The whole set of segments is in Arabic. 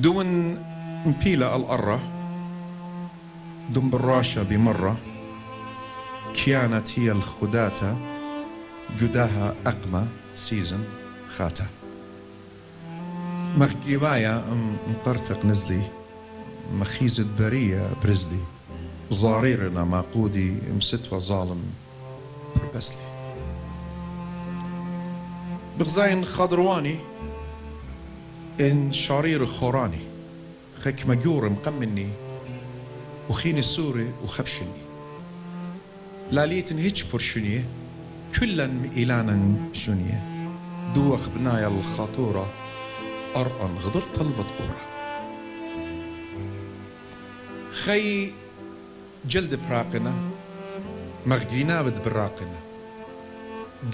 دون مبيلة القرة دون بالراشة بمرة كيانت هي الخداتة جداها أقمى سيزن خاتة مخجيبايا مقرتق نزلي مخيزة برية برزلي ظريرنا معقودي مستوى ظالم بربسلي بغزاين خضرواني إن شرير خوراني خك مجور مقمني وخين السوري وخبشني لاليت هيج برشني كلا إلانا شنية دوخ بنايا الخطورة أرأن غدر طلبة قورة خي جلد براقنا مغدينا بد براقنا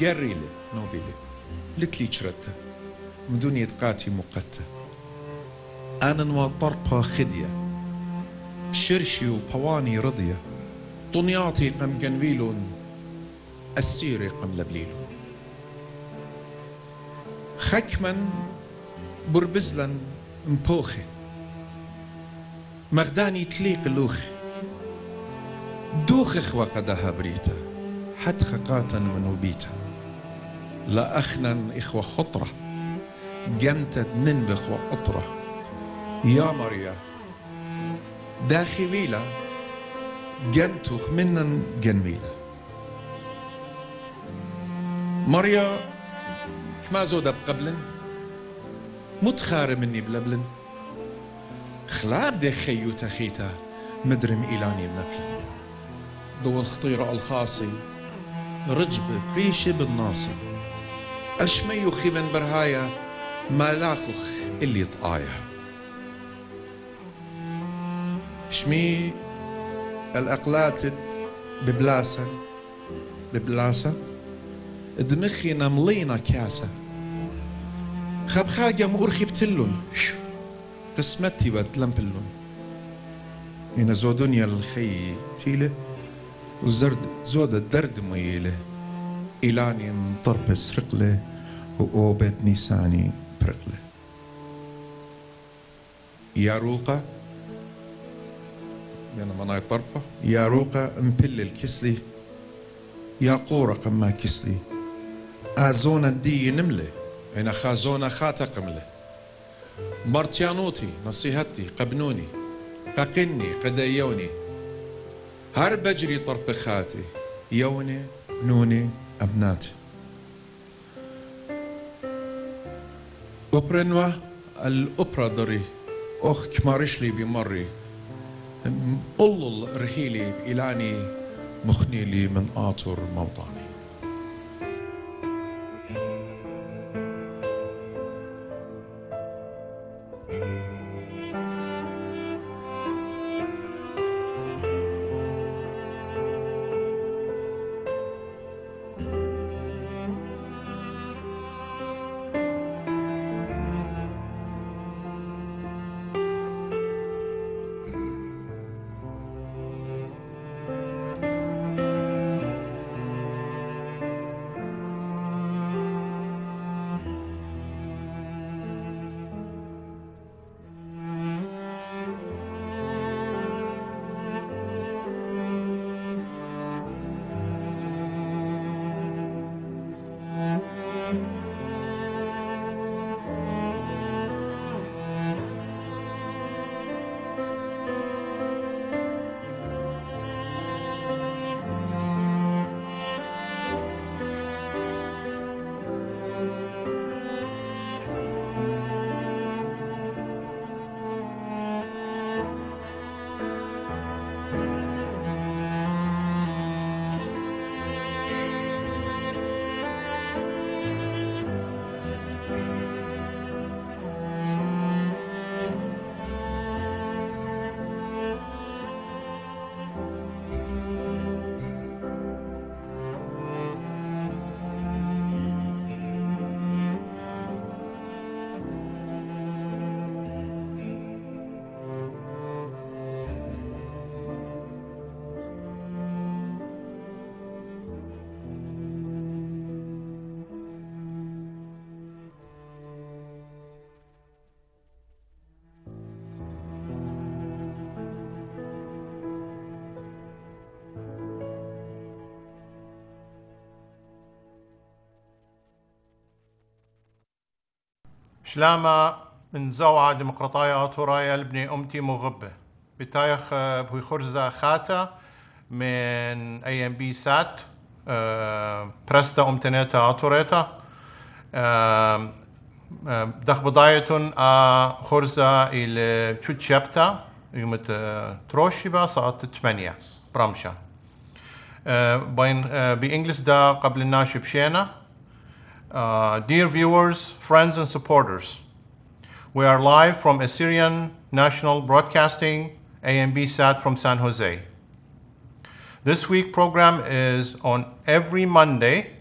قريلي نوبيلي لتليشرته مدنية يتقاتي مقتة أنا نواطربها خدية شرشي وبواني رضية طنياتي قم جنبيلون السيري قم لبليلون خكما بربزلا مبوخي مغداني تليق لوخي دوخ اخوة قدها بريتا حتى خقاتا منوبيتا لا أخنا إخوة خطرة gentet min bexwa يا مريم داخميلا جنتوخ منن جنميلا ماريا ما زود بقبلن متخار مني بلبلن خلاب دي خيو تخيتا مدرم إيلاني بنبلن دو الخطيرة الخاصي رجبة بريشة بالناصي أشميو من برهايا مالعخخ اللي طقايا شمي الاقلاتد ببلاسة ببلاسة دمخي نملينا كاسة خاجة مؤرخي بتلون قسمتي بتلم بلون هنا زو دنيا الخي تيلة وزرد زود الدرد ميلة إلاني مطربس رقلة وأوبد نساني يا يعني ما пръкна. يا ياروقة مبل الكسلي يا ياقورة قما كسلي أزونا دي نملة أنا خازونا خاتا قملة مرتيانوتي نصيحتي قبنوني ققني قديوني هر بجري طرب خاتي يوني نوني أبناتي الأبرا دري أخ كمارش لي بمري قل الرحيلي إلاني مخني لي من آتور موطني شلاما من زوعة ديمقراطية تورايا لبني أمتي مغبة بتايخ آه، بوي خرزة خاتة من أي أم بي سات آه، برستا أمتنيتا أتوريتا دخ بضايتون خرزة إلى تشابتا يوم آه، تروشيبا صارت ساعة 8 برمشة بين بإنجلس دا قبل الناشب شينا Uh, dear viewers, friends, and supporters, we are live from Assyrian National Broadcasting, AMB Sat from San Jose. This week program is on every Monday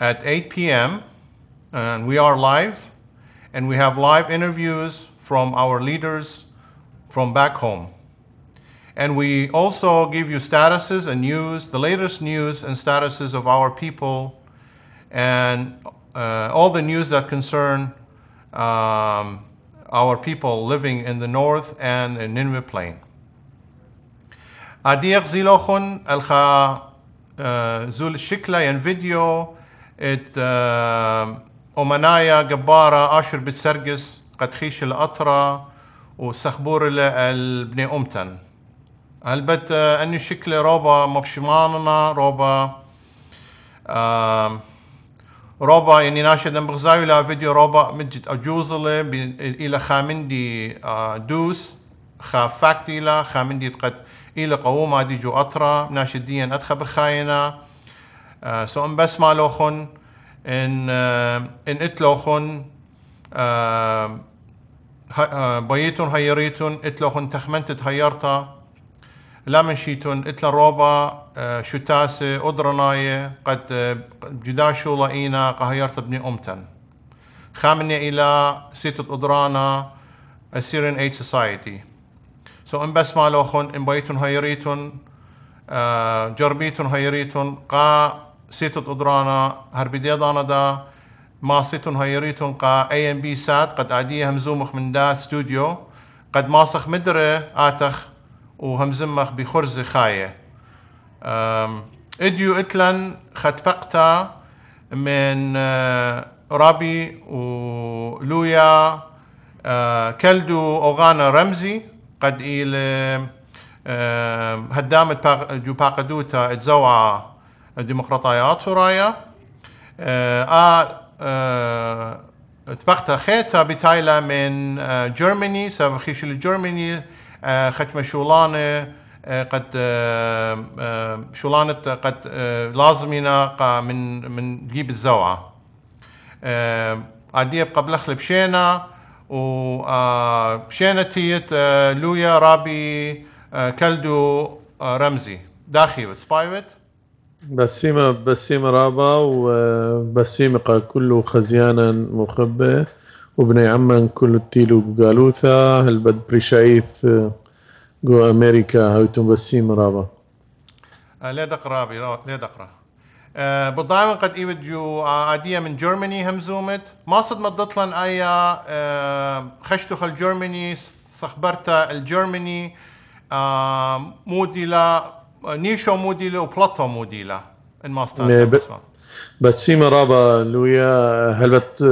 at 8 p.m. and we are live and we have live interviews from our leaders from back home. And we also give you statuses and news, the latest news and statuses of our people and uh, all the news that concern um, our people living in the north and in Nineveh plain. Adiach zilochon alcha zul shikla and video it omanaya gabara أشر بن سرجس al-atra وسخبور البني أمتن هلبت أني شكل روبا Roba روبا آه روبا يعني ناشد بغزاوي لا فيديو روبا مجد اجوزله الى خامندي دوس خا فاكت الى خامندي قد الى قوما دي جو اطرا ناشديا ادخى بخاينا سو ان بس ما لوخن ان ان اتلوخن بيتون هيريتون اتلوخن تخمنت تهيرتا لا منشيتون اتلا روبا آه، شتاسة أدرناية قد آه، جدا جداشو لئينا قهيرت ابن أمتن خامنة إلى سيتة أدرانا Assyrian Aid سوسايتي سو إن بس مالوخن إن بيتن هيريتون آه، جربيتون هيريتون قا سيتة أدرانا هربيدي دانا دا ما سيتن هيريتون قا اي ام بي سات قد عادية همزومخ من دا ستوديو قد ماسخ مدرة آتخ وهمزمخ بخرز خايه اديو اتلن خطبقتا من آه، رابي ولويا آه، كلدو اوغانا رمزي قد إيل هدامة جو باقدوتا اتزوع الديمقراطيات ورايا اه اتبقتا آه، خيتا بتايلا من جرماني سبب خيش الجيرماني ختمشولانه آه، قد آه، آه، شلانت قد لازمنا من من جيب الزوعة عادية قبل أخلي بشينا وبشينا تيت لويا رابي كلدو رمزي داخي بتسبايوت بسيمة بسيمة رابا وبسيمة كله خزيانا مخبة وبني عمان كله تيلو بقالوثا البد بريشايث امريكا ئەمریکا هەوتم بە رابا لا دقرا لا دقرا آه، بالضامن قد ايفيديو آه، عاديه من جيرماني هم زومت ما صدمت ضطلن ايا آه، خشتو خل جيرماني صخبرتا الجيرماني موديلا نيشو موديلا وبلاتو موديلا ان ما بس سيما رابا لويا هلبت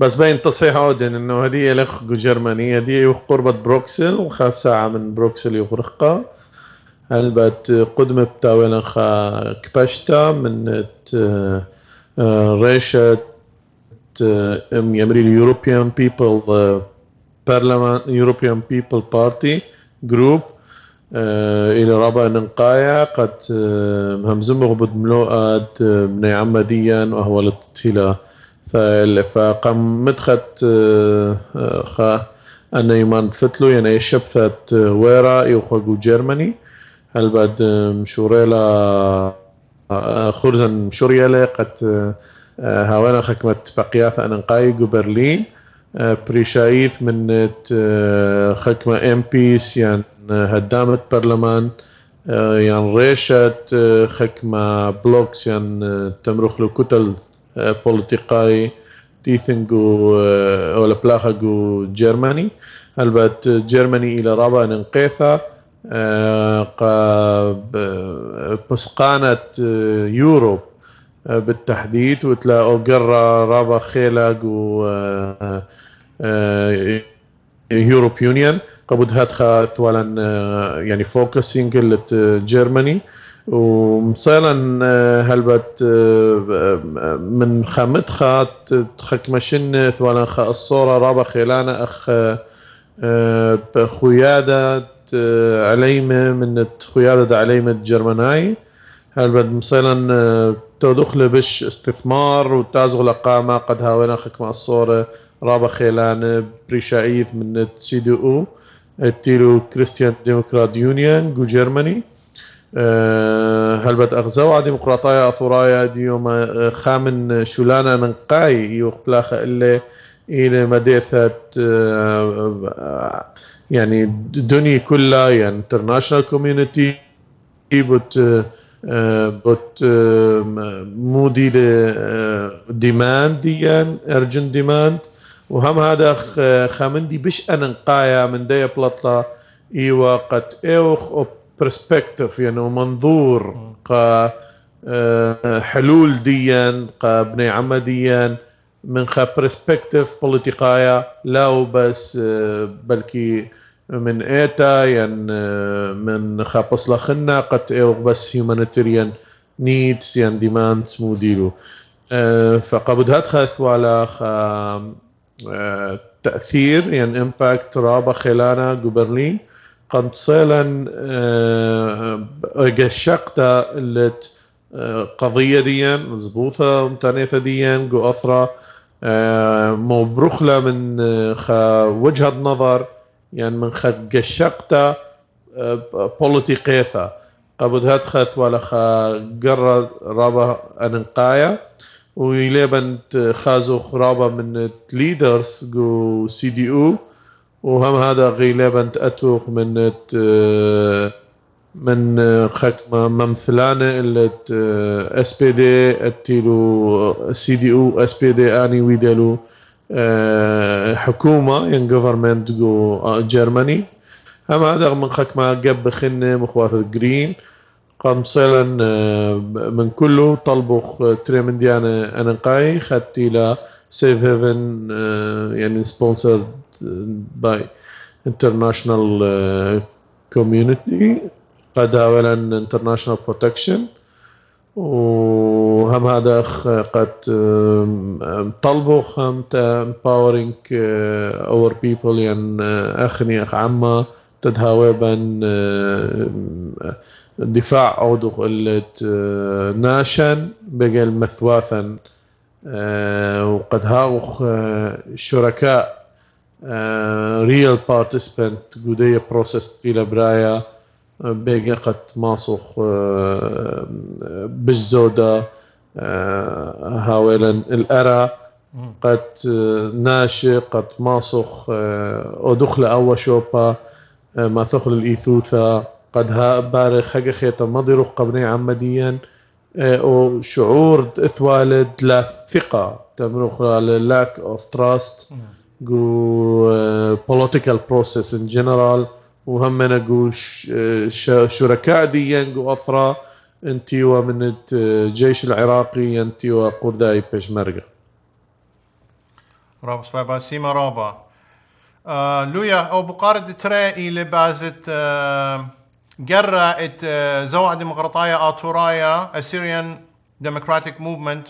بس باين تصحيح اودن انه هدية لأخو جرماني هدية قربت بروكسل خا ساعة من بروكسل يغرقها هلبت قدمة بتاويلا خا كباشتا من آه، ريشة ام يمري اليوروبيان بيبل بارلمان يوروبيان بيبل بارتي جروب الى رابع نقايا قد آه، همزمغ بدملوءات آه، من عمديا وهو لتتهلا فقام مدخت آه، آه، خا أنا يمان فتلو يعني شبثت آه، ويرا يوخوغو جيرماني هل بعد مشوريلا خرزا مشوريلا قد هاوانا خكمت بقياثة أنا نقايق برلين بريشايث من خكمة ام بيس يعني هدامة برلمان يعني ريشت خكمة بلوكس يعني تمرخ له كتل politikai تيثنغو او بلاخجو جيرماني البت جيرماني الى رابع انقيثا ننقيثا بسقانة يوروب بالتحديد وتلاقوا قرة رابا خيلاغ و يوروب يونيون قبض هاتخا ثوالا يعني فوكسينج جيرماني ومثلا آه، هلبت آه، آه، من خامتها تخكمشن ثوالا خا الصورة رابا خيلانا أخ خويادة عليمة من خيادة عليمة جرمناي هلبت مثلا تدخل بش استثمار وتازغ لقامة قد هاوينا خكمة الصورة رابا خيلانا بريشايث من سي دي او تيلو كريستيان ديمقراط يونيون جو جيرماني أه، هلبت وعدي ديمقراطية أثورايا ديوما أه، خامن شولانا من قاي يوقبلاخ إلا إلى مديثة أه، يعني دنيا كلها يعني انترناشنال كوميونيتي بوت بوت مودي ديماند ديان ارجن ديماند وهم هذا خامندي بش انا نقايا من دي بلطلا اي وقت اوخ اوب برسبكتيف يعني منظور ق آه، حلول ديا قبني عما ديا من خا برسبكتيف بوليتيقايا لا بس آه، بلكي من ايتا يعني من خا خنا قد ايو بس هيومانيتيريان نيدز يعني ديماندز موديلو فقبض هات خاث ولا خا تاثير يعني امباكت رابا خلانا جوبرلين قمت سيلا آه، آه، قشقت اللت آه، قضية ديا مزبوطة ومتانيثة ديا قو أثرة مو من خا وجهة نظر يعني من خا قشقت بوليتيقيثة قبض خاث ولا خا قرة رابا أنقايا ويلي بنت خازو خرابة من ليدرز قو سي دي او وهم هذا غالبا تأتوخ من من خك ممثلانة اللي اس بي دي اتيلو سي دي او اس بي دي اني ويدلو حكومة ين جوفرمنت جو جرماني هم هذا من خك ما قب خنة مخواث جرين قام قمصلا من كله من تريمنديانا انقاي خدتي لا سيف هيفن يعني سبونسرد باي uh, international كوميونتي uh, قد اولا international بروتكشن وهم هذا اخ uh, قد um, طلبوا هم تا empowering اور بيبل يعني اخني اخ عما تدهاوي تدهاوبا um, دفاع او دخل ناشن بقل مثواثا وقد هاوخ شركاء ريال بارتيسبنت قدية بروسس تيلا برايا بيجا قد ماسوخ بالزودا هاولا الأرى قد ناشي قد ماسوخ ودخل آه، أول شوبا آه، ما ثخل الإيثوثا قد ها بارخ خاقة خيطة مضيروخ قبني عمديا آه، وشعور إثوالد لا ثقة تمروخ لاك اوف تراست جو بوليتيكال بروسيس ان جنرال وهمنا جو شركاء دي جو اثرى انتوا ومن الجيش العراقي انتوا وقرداي بيشمركه رابس بابا سيما رابا آه لويا او بقارد تري الى بازت آه قرا آه، ديمقراطيه اتورايا اسيريان ديمقراطيك موفمنت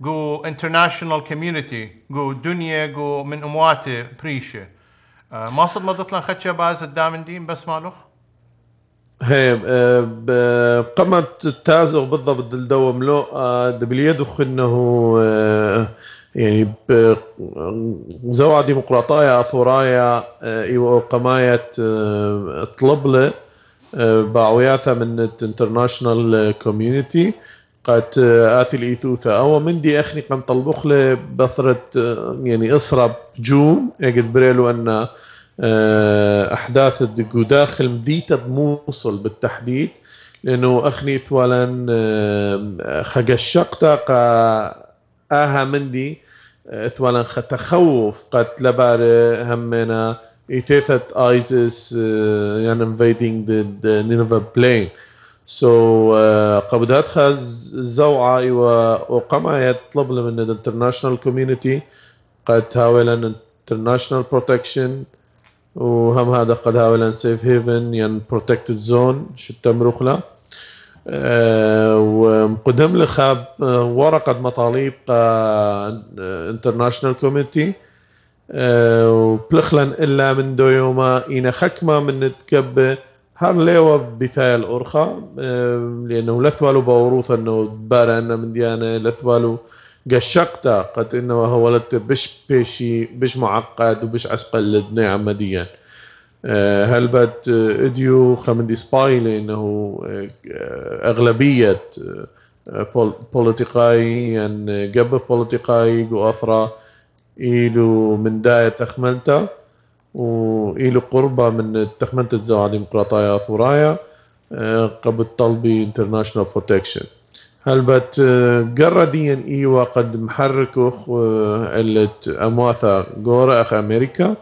جو انترناشونال كوميونيتي جو دنيا جو من امواتي بريشه آه، ما صد ما تطلع خدشه باز الدامن دين بس مالوخ هي آه، قمت تازغ بالضبط الدوم لو آه، دبليدخ انه يعني زوا ديمقراطية أثورايا إيو قماية طلبلة باعوياثا من الانترناشنال كوميونيتي قد اثي الايثوثا او مندي اخني قم طلبخ له بثرة يعني إصرب جوم اجد بريلو ان آه، احداث داخل مديتة بموصل بالتحديد لانه اخني ثوالا آه، خقشقتا قا اها مندي آه، ثوالا تخوف قد لبار همنا ايثيثة ايزيس يعني invading the, the Nineveh plain So uh, Abu Dhabi has زوعة وقمع يطلب من the international community قد هاولا international protection وهم هذا قد هاولا safe haven يعني protected zone شتا مروخلا uh, ومقدم لخاب ورقة مطالب international committee uh, وبلخلن إلا من دويوما إنا خكمة من تكبه هذا ليوا مثال أرخى آه، لأنه لثوالو باوروث أنه بارا أنه من ديانة لثوالو قشقتا قد إنه هو لت بش بشي بش معقد وبش أسقل لدنا عمديا آه، هل بات اديو خمدي سباي لأنه آه، أغلبية بوليتيقاي يعني قبل بوليتيقاي وأثرى إلو من داية تخملتا وإلي قربة من تخمنت تزاوى ديمقراطية ثرايا آه، قبل طلبي انترناشنال بروتكشن هلبت قرديا ايوا قد محرك قلت آه، امواثا قورا اخ امريكا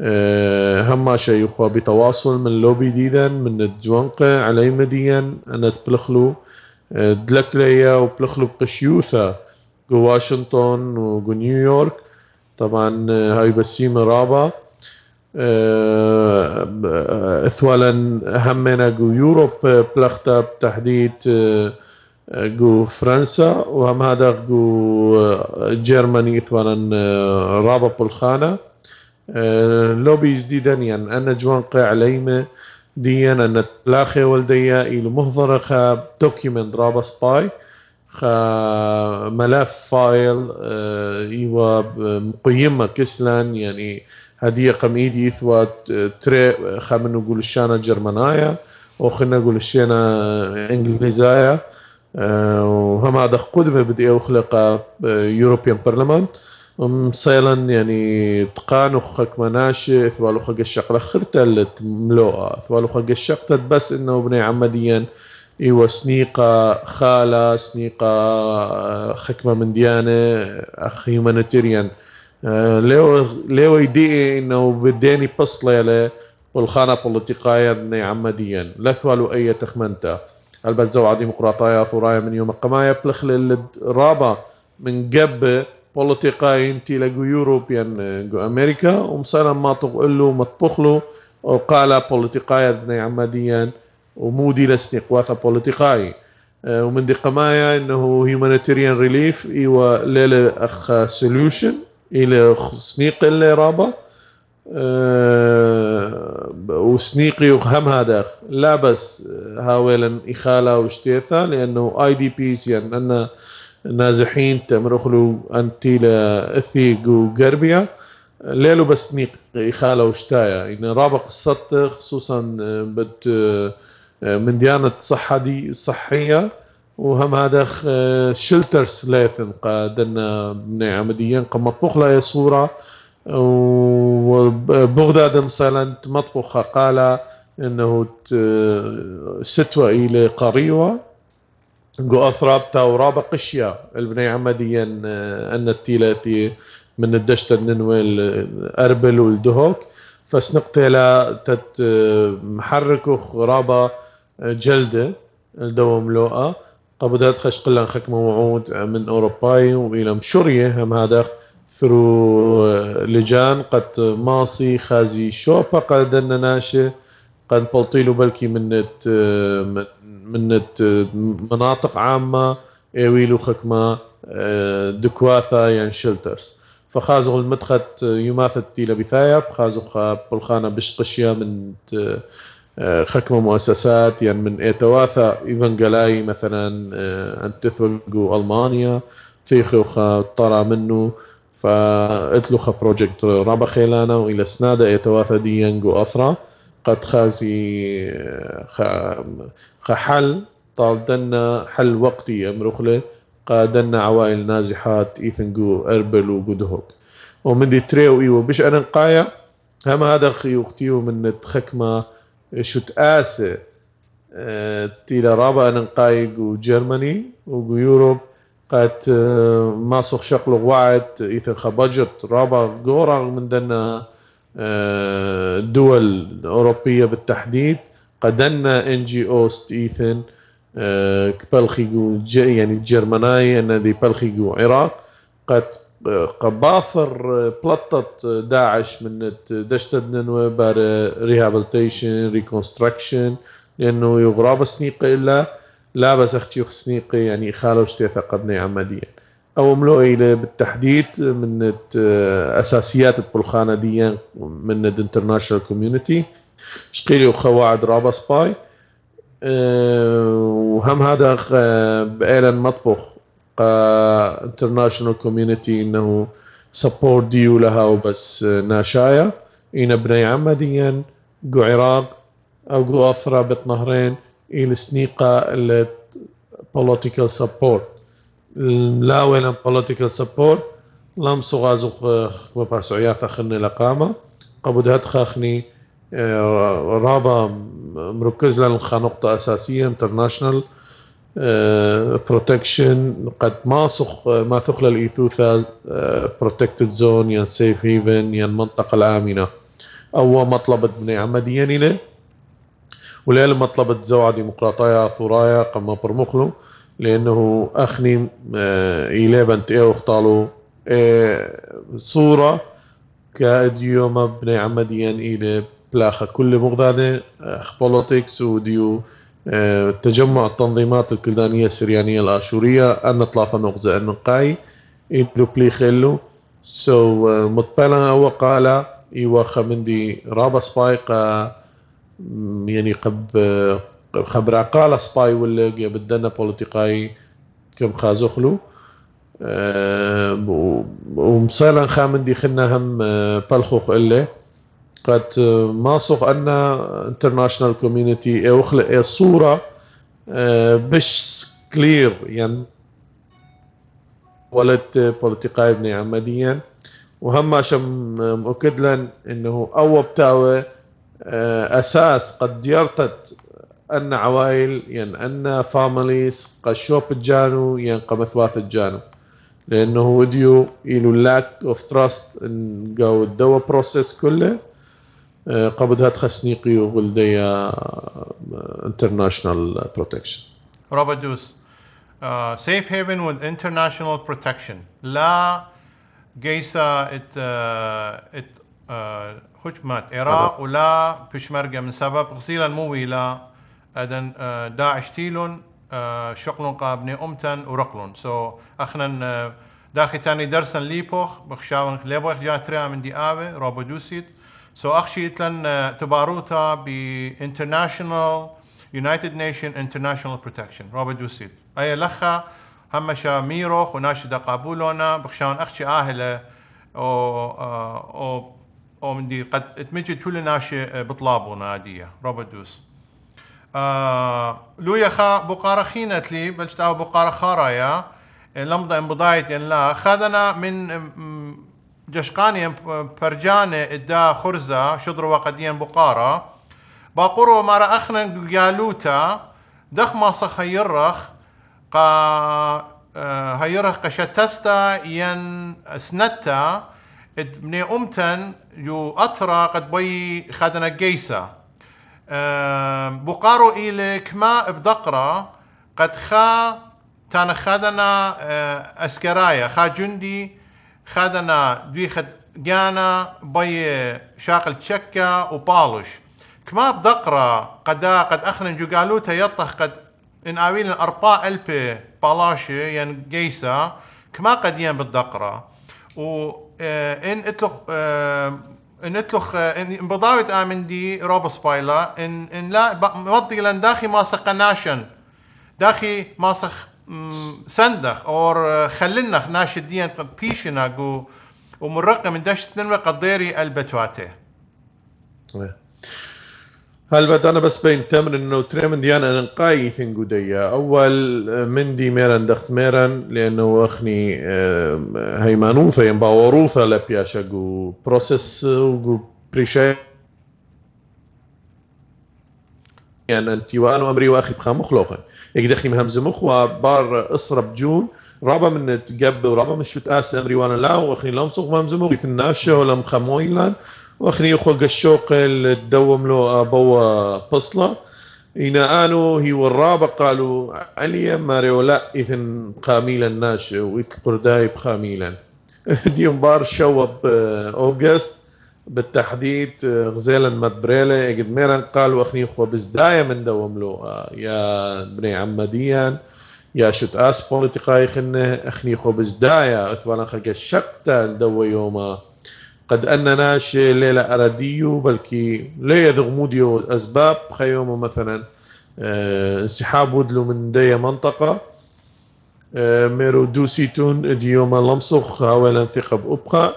آه، هما شيء بتواصل من لوبي ديدا من الجوانقة علي مديا انا تبلخلو دلكليا وبلخلو بقشيوثا جو واشنطن وجو نيويورك طبعا هاي بسيمة رابا آه، اثوالا همنا جو يوروب آه، بلاختا بتحديد آه، جو فرنسا وهم هذا جو جيرماني اثوالا رابا بولخانا لوبي جديدا يعني أنا جوان قاع ليمة ديا أن تلاخي والديا إلو مهضرة خا دوكيمنت رابا سباي خا ملف فايل إيوا مقيمة كسلان يعني هديه قم ايدي ثوا تري خامن نقول الشانا جرمانايا وخنا نقول الشانا انجليزايا اه، وهم هذا قدمه بدي اخلق يوروبيان برلمان مصيلا يعني تقان وخك مناشئ ثوالو خق الشق خرتل ملوءة ثوالو خق الشق بس انه بني عمديا ايوا سنيقة خالة سنيقة اه، خكمة من ديانة اخ هيومانيتيريان ليو ليو يدي انه بداني بصله والخانة بوليتيقايا دني عمديا لثوى اي تخمنتا البت زوعة ديمقراطية ثرايا من يوم قمايا بلخل الرابع من جب بوليتيقاي انتي لجو يوروبيان جو امريكا ومسانا ما تقول له ما تطبخ له وقال بوليتيقايا دني عمديا ومودي لسني قواثا بوليتيقاي ومن دي قمايا انه هيومانيتيريان ريليف ايوا ليلة اخ سوليوشن الى سنيق اللي رابا أه وسنيقي وهم هذا لا بس هاويلا إخالة وشتيثا لأنه اي دي بيس يعني أن نازحين تمرخلو أنتيلا إثيق وقربيا ليلو بس سنيق إخالة وشتايا يعني رابع قصت خصوصا أه، بت أه، من ديانة صحة دي صحية وهم هذاخ شلتر ثلاثن قادنا بني عمديين قم مطبخ لها صورة وبغداد مثلا مطبخ قال انه ستوى الى قريوة جو اثراب تورابة قشيا البني عمديين آه، ان التيلاتي من الدشت الننوي الاربل آه، والدهوك فسنقتلا تت آه، محركو رابا جلده دوم لوقا تخش قلة خكمة وعود من أوروباي وإلى مشورية هم هذا ثرو آه، لجان قد ماصي خازي شوبا قد ناشي قد بلطيلو بلكي آه، من من آه، مناطق عامة خك خكمة دكواثا يعني شلترز فخازو المدخت يماثل تيلا بثايب خازو بالخانة بشقشيا من خكمة آه، مؤسسات يعني من اتواثا ايفانجلاي مثلا آه، ان تثبقوا المانيا تيخو طرى منه فاتلوخا بروجكت رابا خيلانا والى سنادا اتواثا ديانجو اثرا قد خازي آه، خا خحل طالدنا حل وقتي امرخله قادنا عوائل نازحات ايثنجو اربل وجودهوك ومن دي تريو ايوه بش انا قايا هما هذا خي وقتيو من تخكمه شوت آسه تيلا رابا قايق وجرماني ويوروب قات آه، ماسخ شقل وعد إيثن خبجت رابا غورا من دنا آه، دول أوروبية بالتحديد قدنا ان جي اوست ايثن آه، كبلخيجو يعني الجرمناي ان دي بلخيجو عراق قد قباصر بلطت داعش من دشتدنن بار ريهابلتيشن ريكونستراكشن لانه يغراب سنيقي الا لا بس اختي سنيقي يعني خالو شتي قبني عمديا او ملو الى بالتحديد من آه، اساسيات البلخانه دي من الانترناشنال كوميونتي شقيلي وخواعد رابا سباي آه، وهم هذا آه، بإعلان مطبخ انترناشونال آه، كوميونتي انه سبورت ديو لها وبس آه، ناشايا اين بني عمديا جو عراق او جو اثرا بت نهرين الى سنيقة political support لا وين political support لم صغازو آه، كبابا سعيات اخرني لقامة قبود هتخاخني رابا مركز لنا نقطة اساسية international بروتكشن آه، قد ما ثخل الايثوثا بروتكتد زون يا سيف هيفن يا المنطقه الامنه او مطلب بني عمديا الى ولا مطلب زوعة ديمقراطية ثرايا قم برمخلو لأنه أخني آه، إلى بنت إيه وخطالو آه، صورة كأديوما بني عمديا إلى بلاخة كل مغدادة أخبولوتكس وديو آه، تجمع التنظيمات الكلدانية السريانية الآشورية أن نطلع نغزة النقاي إلو بلي خلو سو آه، مطبلا وقال إيوا خمندي رابا سباي يعني قب آه، خبرا قال سباي ولا بدنا بوليتيقاي كم خازخلو ومصيلا خامندي خنا هم بالخوخ إلي قد ما صغ أن انترناشنال كوميونيتي وخلق صوره بش آه، كلير يعني ولد بوليتيقاي ابني عمديا وهم شم مؤكد لن انه اول بتاوى آه، اساس قد يرتد ان عوائل يعني ان فاميليز قد شوب الجانو يعني قمثواث الجانو لانه وديو الو لاك اوف تراست جو الدوا بروسيس كله قبل قبدها تخسنيقي وولدية آه، international بروتكشن رابا دوس سيف هيفن وذ with بروتكشن لا جيسا ات آه، ات هجمة آه، العراق ولا بشمرقة من سبب غسيلا مو لا اذن داعش تيلون شقلون قابني أمتن ورقلون سو so, أخنا داخل تاني درسا ليبوخ بخشاون ليبوخ جاتريا من دي ابي روبو دوسيت So اخشي تلن تباروتا ب International يونايتد نيشن انترناشونال Protection رابد وسيد أي لخا همشا ميروخ وناشد قابولونا بخشان أخشي آهلة أو أو أو دي قد اتمجد كل ناشي بطلابونا نادية رابد دوس آه لو يخا بقارة خينت لي بل تاو بقارة خارايا لمضة انبضايت ان لا خذنا من جشقانيا برجانة إدا خرزة شدر وقديا بقارة باقرو مارا أخنا قالوتا دخما صخ هيرخ قا آه، هيرخ قشتستا ين سنتا ابن أمتن يو أترى قد بي خدنا جيسا بقارو إلى كما بدقرا قد خا تان خدنا آه، أسكرايا خا جندي خدنا خذنا خد جانا بي شاقل تشكا وبالش كما بدقرة قدا قد أخنا جوغالوتا يطخ قد إن آويل أربا ألبي بالاشي يعني جيسا كما قد ين بالدقرة و آه، إن اتلخ آه، ان اتلخ آه، ان بضاوت امن دي روب سبايلا ان ان لا مضي لان داخي ما سقناشن داخي ما سخ سندخ اور آه، خلنخ ناش الدين قد قيشناقو ومرقة من داش تنمى قديري البتواته هل بد انا بس بين تمر انه تري آه، من ديانا انقاي ثنقودية اول مندي ميرن دخت ميرن لانه اخني هيمانوثة آه، ينباوروثة يعني لبياشا جو بروسس وجو بريشي يعني انتي وانا امري واخي بخام مخلوقين يقدخني من همز مخ وبار اصرب جون رابا من تقب ورابا مش امري وانا لا واخني لمسوق همز مخ يتناشا ولا مخمويلان واخني اخوة قشوق تدوم له ابو بصلة إنا آنو هي والرابا قالوا عليا ماريولا إذن قاميلا ناشئ دايب خاميلا ديون بار شوب أوغست بالتحديد آه، غزالا اجد ميران قال واخني خو بس دايما دوملو آه، يا بني عمديا يا شت اس بوليتيقاي خنه اخني خو بس دايا اثوانا خلق الشقتا لدو يوما قد اننا شي ليلة اراديو بلكي لي ذغموديو اسباب خيوما مثلا آه، انسحاب ودلو من دي منطقة ميرو دوسيتون ديوما لمسوخ هاولا ثقة بأبخا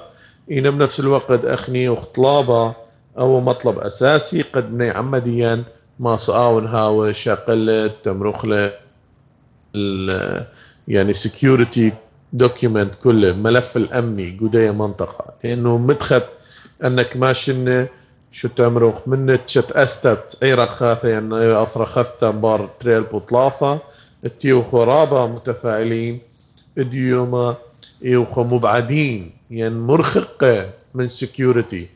إنه بنفس الوقت أخني وخطلابة أو مطلب أساسي قد مني عمديا ما صقاون هاو شقلت تمرخلة يعني سكيورتي دوكيمنت كله ملف الأمني قدية منطقة لأنه مدخل أنك ما شو تمرخ من تشت استت اي رخاثة يعني اثرخثة بار تريل بطلافة التيو خرابة متفائلين اديوما ايوخ مبعدين يعني مرخقه من سكيورتي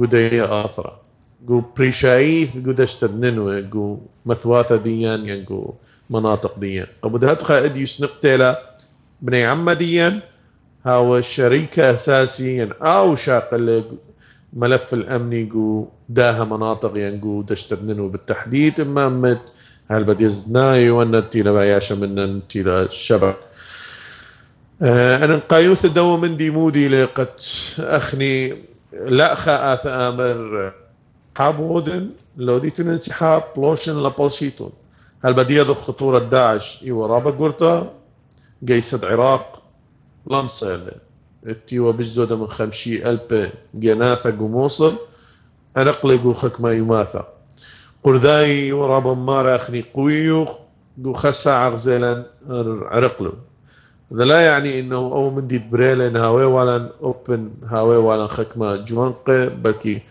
قد هي اثره قو بريشايث قد اشتدننوه قو مثواثه ديان يعني قو مناطق ديان قبود هتخا اد يسنق تيلا بني عم ديان هاو شريكه يعني او شاقل ملف الامني قو داها مناطق يعني قو دشتبننو بالتحديد اما مت هل بديزنا يوانا وانا تيلا بعياشة منن تيلا الشبك آه، أنا قايوس دو من دي مودي لقت أخني لا خا آمر حاب لو دي تنسي بلوشن لوشن لبوشيتون هل بدي ذو خطورة داعش إيوا رابا قرطة جيسد عراق لمسالة اتيوا بجزودة من خمشي ألب جناثة قموصل أنقلق وخك ما يماثا قرداي ورابا مارا أخني قويوخ قو خسا عغزيلا عرقلو هذا لا يعني انه او من ديت بريلن هاوي ولا اوبن هاوي ولا خكمة جوانق بلكي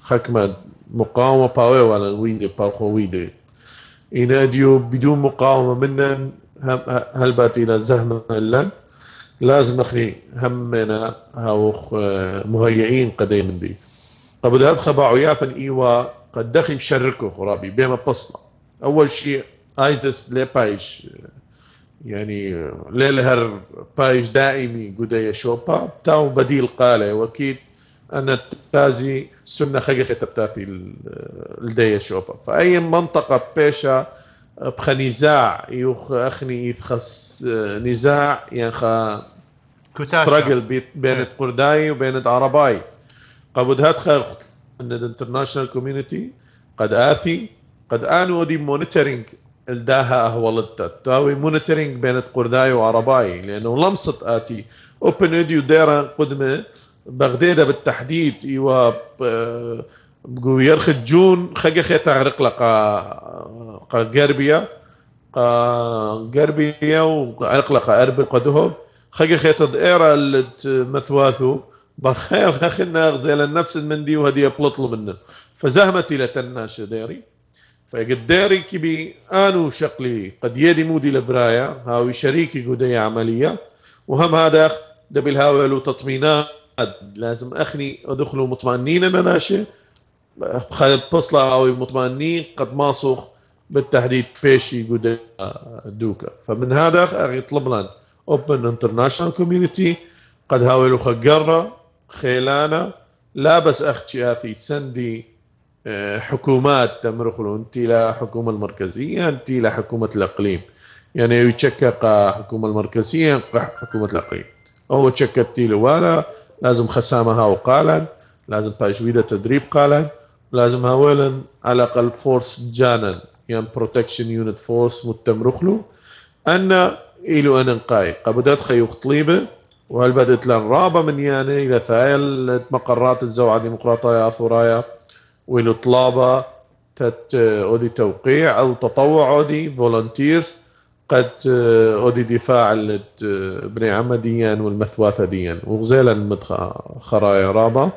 خكمة مقاومة باوي ولا ويدي باوخو ويدي يناديو بدون مقاومة منا هل بات الى زهمة لن لازم اخي همنا هاوخ آه، مهيئين قديم بي قبل هذا خبا عيافا ايوا قد دخل شركه خرابي بما بصله اول شيء ايزس ليبايش آه، يعني للهر بايش دائمي قدية شوبا تاو بديل قالة وأكيد أن تازي سنة خجخة تبتاثي لدية شوبا فأي منطقة بيشا بخ نزاع يخ أخني يتخص نزاع ينخ ستراجل بين إيه. قرداي وبين عرباي هات هاتخا أن الانترناشنال كوميونيتي قد آثي قد آنو دي مونيترينج الداها أهولتا تاوي مونيتورينج بين قرداي وعرباي لأنه لمست آتي أوبن إيديو ديرا قدمة بغداد بالتحديد إيوا بقويرخ جون خجا خي تغرق لقا قا غربيا قا غربيا وعرق لقا ارب قدهم خجا خي اللي مثواثو بخير خنا غزال نفس المندي وهدي بلطلو منه فزهمتي لتناش ديري فقداري كبي آنو شقلي قد يدي مودي لبرايا هاوي شريكي قدي عملية وهم هذا دبل هاولو تطمينات لازم أخني أدخلوا مطمئنين أنا ناشي بصلة أو مطمئنين قد ماسوخ بالتحديد بيشي قدي دوكا فمن هذا أخي طلب اوبن انترناشونال كوميونيتي قد هاولوا خقرنا خيلانا لا بس اختي اثي سندي حكومات تمرخلو انت لا حكومة المركزية انت لا حكومة الأقليم يعني يتشكك حكومة المركزية حكومة الأقليم هو تشكت لوالا لازم خسامها وقالا لازم تجويد تدريب قالا لازم هولا على الأقل فورس جانا يعني بروتكشن يونت فورس متمرخلو أن إلو أن نقاي قبدات خيوخ طليبة وهل بدت لان رابة من يعني إلى ثايل مقرات الزوعة ديمقراطية فورايا والطلابه تت اودي توقيع او تطوع اودي فولنتيرز قد آه، اودي دفاع ابن آه، عمى ديان والمثواثة ديان وغزيلا مدخا خرايا رابا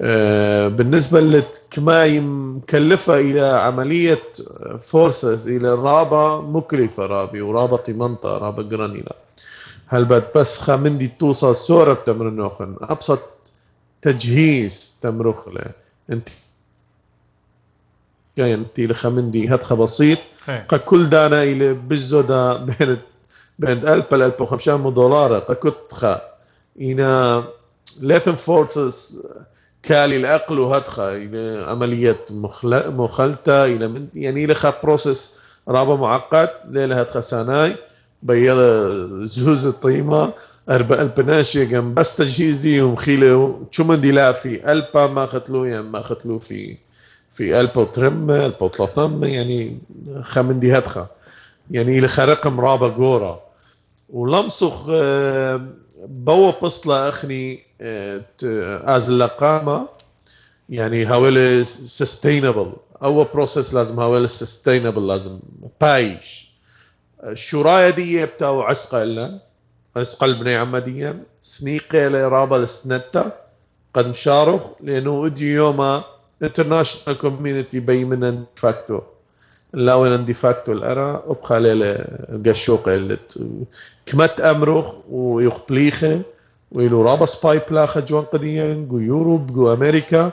آه، بالنسبة للتكماي مكلفة إلى عملية فورسز إلى رابا مكلفة رابي ورابا طمنطة رابا جرانيلا هل بد بس خامندي توصل سورة تمرنوخن أبسط تجهيز تمرخلة انت كاين تي خەمندی هەت بسيط إيه. قە دانا الى بزۆدا بێنت بين ألف لألف وخمسين من دولار قكتخا إنا ليثن فورسز كالي الأقل وهدخا إنا عملية مخل... مخلطة إنا من يعني لخا بروسس رابع معقد ليلة هدخا ساناي بيلا زوز الطيمة أربع ألف ناشية جنب بس تجهيز دي ومخيلة شو من دي لا في ما قتلو يعني ما قتلو في في البو وترمة البو وتلثمة يعني دي هدخة يعني إلى خرقم رابا جورا ولمسخ آه، بوا بصلة أخني آه، از قامة يعني هاول سستينبل أو بروسيس لازم هاول سستينبل لازم بايش الشراية دي بتاو عسقة إلا عسقة البني عمديا سنيقة لرابا السنتة قد مشارخ لأنه ادي يوما كوميونيتي بي من فاكتو لاون دي فاكتو الارا وبخالي القشوق قشوقة كمت امروخ ويخبليخه ويلو رابس بايب لاخا جوان قديم جو يوروب جو امريكا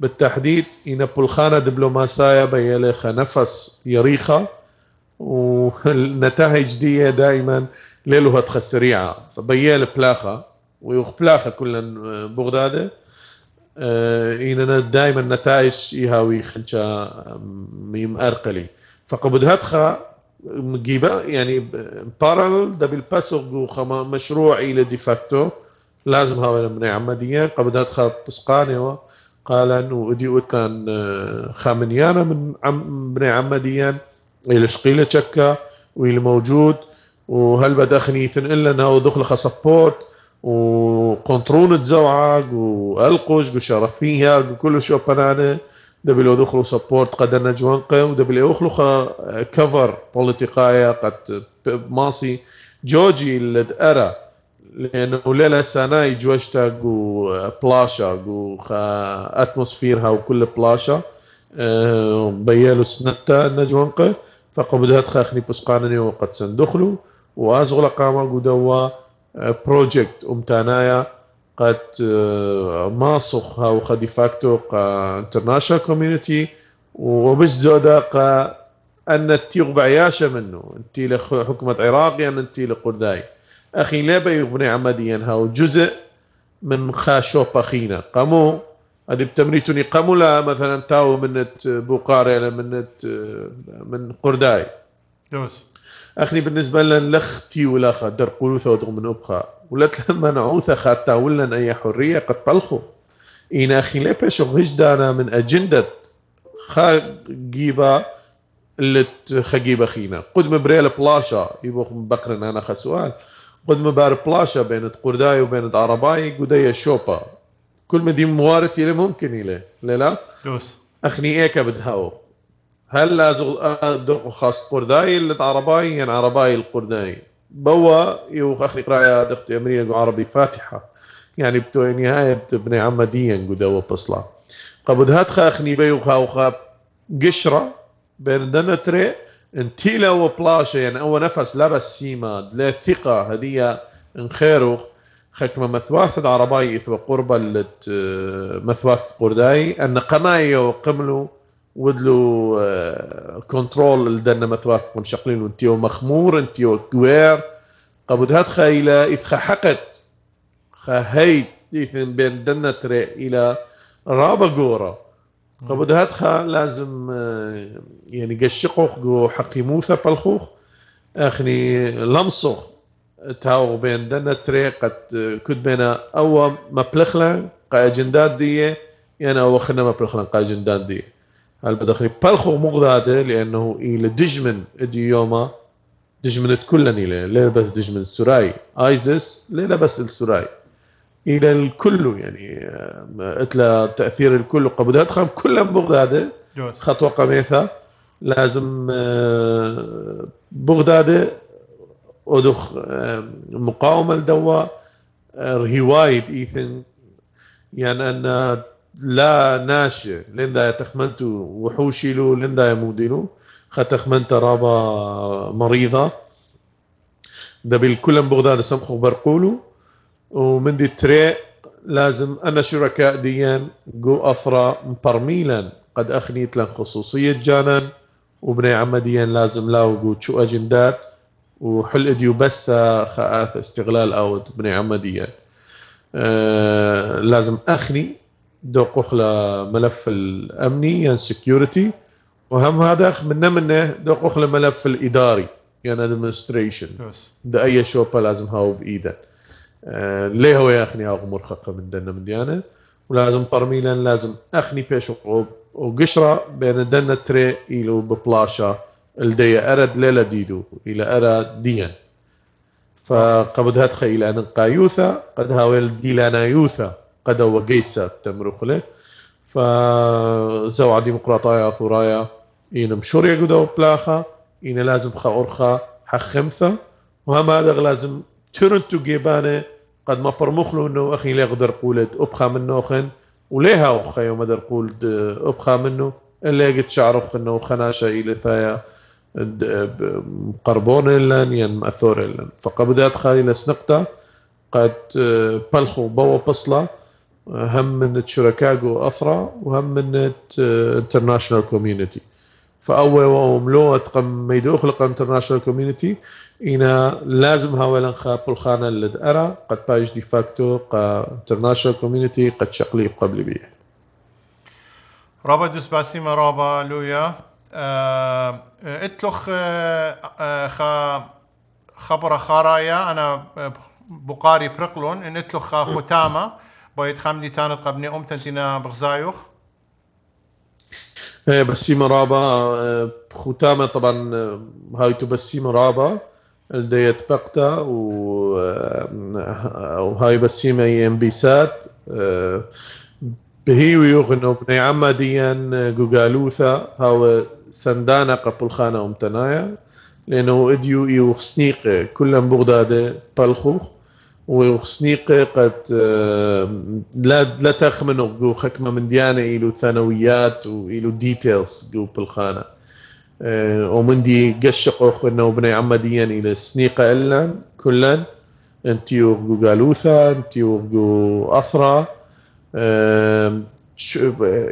بالتحديد ينا بولخانا دبلوماسايا بيليخا نفس يريخة ونتائج دي دائما ليلو تخسريعة فبيال بلاخا ويخ بلاخا كلن بغدادة آه، انا دائما نتائج ايهاوي خلجا ميم ارقلي فقبل هاتخا مجيبا يعني بارل دبل باسوغ خما مشروع الى ديفاكتو لازم هاو من عمديا قبل هاتخا بسقاني انه ودي اوتان آه، خامنيانا من بني عمديا الى شقيله تشكا والموجود وهل بدخني ثن الا انه دخل خا سبورت وقنطرون تزوعق والقوش وشرفيه وكل شو بنانه دبي لو دخلوا سبورت قد نجوانقه ودبي لو دخلوا كفر بوليتيقايا قد ماصي جوجي اللي ارى لانه ليلة سناي جوشتاق وبلاشاق اتموسفيرها وكل بلاشا أه بيالو سنتا نجوانقه فقبدات خاخني بسقانني وقد سندخلوا وازغل قاما قدوا بروجكت امتانايا قد ماسخ هاو خدي فاكتو قا انترناشونال كوميونيتي وبش زودا قا ان التيغ بعياشه منه انت لحكمه عراقي ان انت لقرداي اخي لا يبني عمديا هاو جزء من خاشو بخينا قامو هذه قامو قامولا مثلا تاو منت بوقاري منت من قرداي دوس اخني بالنسبه لنا لختي ولا خدر قلوثة ودغ من ولا تلما نعوثة خاتا ولا اي حريه قد طلخو إن أخي لا دانا من أجندة خاقيبة اللي خاقيبة خينا قد مبريل بلاشا يبوك مبقرن أنا خسوال قد مبار بلاشا بين قرداي وبين عرباي قدية شوبا كل ما دي موارد إلي ممكن اليه لا لا أخني إيكا بدهاو هلا آه، دق خاص قرداي اللي عرباي يعني عرباي القرداي بوا يو اخي قرايا دقت امريه عربي فاتحه يعني بتو نهايه يعني ابن عمديا قدوا بصلا قبل هات خاخني بيو خاوخا قشره بين دنتري انتيلا وبلاشا يعني اول نفس لا بس سيما لا ثقه هدية انخيرو خكمه مثواث العرباي ثو قربة آه، مثواث قرداي ان قمايه وقملو ودلو كنترول آه، لدنا مثواث مشقلين وانتيو مخمور انتيو كوير قبود هاد خايلة إذ حقت خهيت إثن بين دنا تري إلى رابا جورا قبود هاد خا لازم آه، يعني قشقوخ قو حقي موثا بالخوخ أخني لمصوخ تاوغ بين دنا تري قد آه، كد بينا أول ما قا أجندات دي يعني أول خنا ما قا أجندات دي البدخلي بلخو بالخو غذاته لانه الى دجمن ادي يوما دجمنت كلن الى ليلة بس دجمن السراي ايزس ليلة بس السراي الى الكل يعني آه، اتلا تاثير الكل قبل ادخل كلن بغداد خطوه قميثه لازم آه، بغداد ودخ آه، مقاومه الدواء هوايد ايثن يعني ان لا ناشئ لندا تخمنت وحوشلو لندا يمودلو ختخمنت رابا مريضة دبل كلن بغداد سمخو برقولو ومن دي تري لازم أنا شركاء ديان جو افرا مبرميلا قد أخنيت لن خصوصية جانا وبني عمديا لازم لا وجود شو أجندات وحل اديو بس خاث استغلال أود بني عمديا أه لازم أخني دوقوخ لملف الامني يعني سكيورتي وهم هذا منا منه إيه؟ دوقوخ لملف الاداري يعني ادمنستريشن دا اي شوبه لازم هاو بايده آه ليه هو ياخني هاو مرخقه من دنا من ديانه ولازم طرميلا لازم اخني بيش وقشره بين دنا تري الو ببلاشا الدي ارد ليلا ديدو الى ارد ديان فقبضها تخيل ان قايوثا قد هاويل ديلانا يوثا قدا قەدەوە گەیسە تەمرخلێ فزەوادی مقراطایە فرايا إن مشور يقدا پلاخە إن لازم خا أرخا خەڕخە وهم هذا لازم ترن تو گێبانێ قد ما برمخلو إنه أخي لي قدر قولت أبخا منه نۆخن وليها أخا يوم مدر قولت آه، ابخا منه اللي قد شعرف انه خناشة الى ثايا آه، قربون لن ين مأثور لن فقبدات خالي لسنقتا قد آه، بلخو بوا بصلة هم من شيكاغو اثرا وهم من انترناشونال كوميونتي فاول لو تقم يدوخ خلق انترناشونال كوميونتي انا لازم هاولا خابل خانه اللي ارى قد بايج دي فاكتو قا انترناشونال كوميونتي قد شقلي قبل بيه رابا دوس باسيما رابا لويا أه, آه، اتلخ آه، آه، خ خبره خرايا انا بقاري برقلون ان اتلخ ختامه بۆیت خەمدی تانت قبني أم تنتينا بغزايوخ ايه بسيمة رابا آه، ختامة طبعا آه، هايتو بسيمة رابا الديت بقتا و آه، وهاي بسيمة سات بهي ويغنو بني عما ديان جوجالوثا هاو سندانا قبل خانة ام تنايا لأنه إديو إيو خسنيقة كلهم بغدادة بالخوخ وخسنيقة قد آه، لا لا تخمنوا جو خكمة من ديانة إلو ثانويات وإلو ديتيلز جو بالخانة آه، ومن دي قشقوا أخونا وبني عمديا إلى سنيقة إلا كلن انتيو جو قالوثا انتيو جو أثرى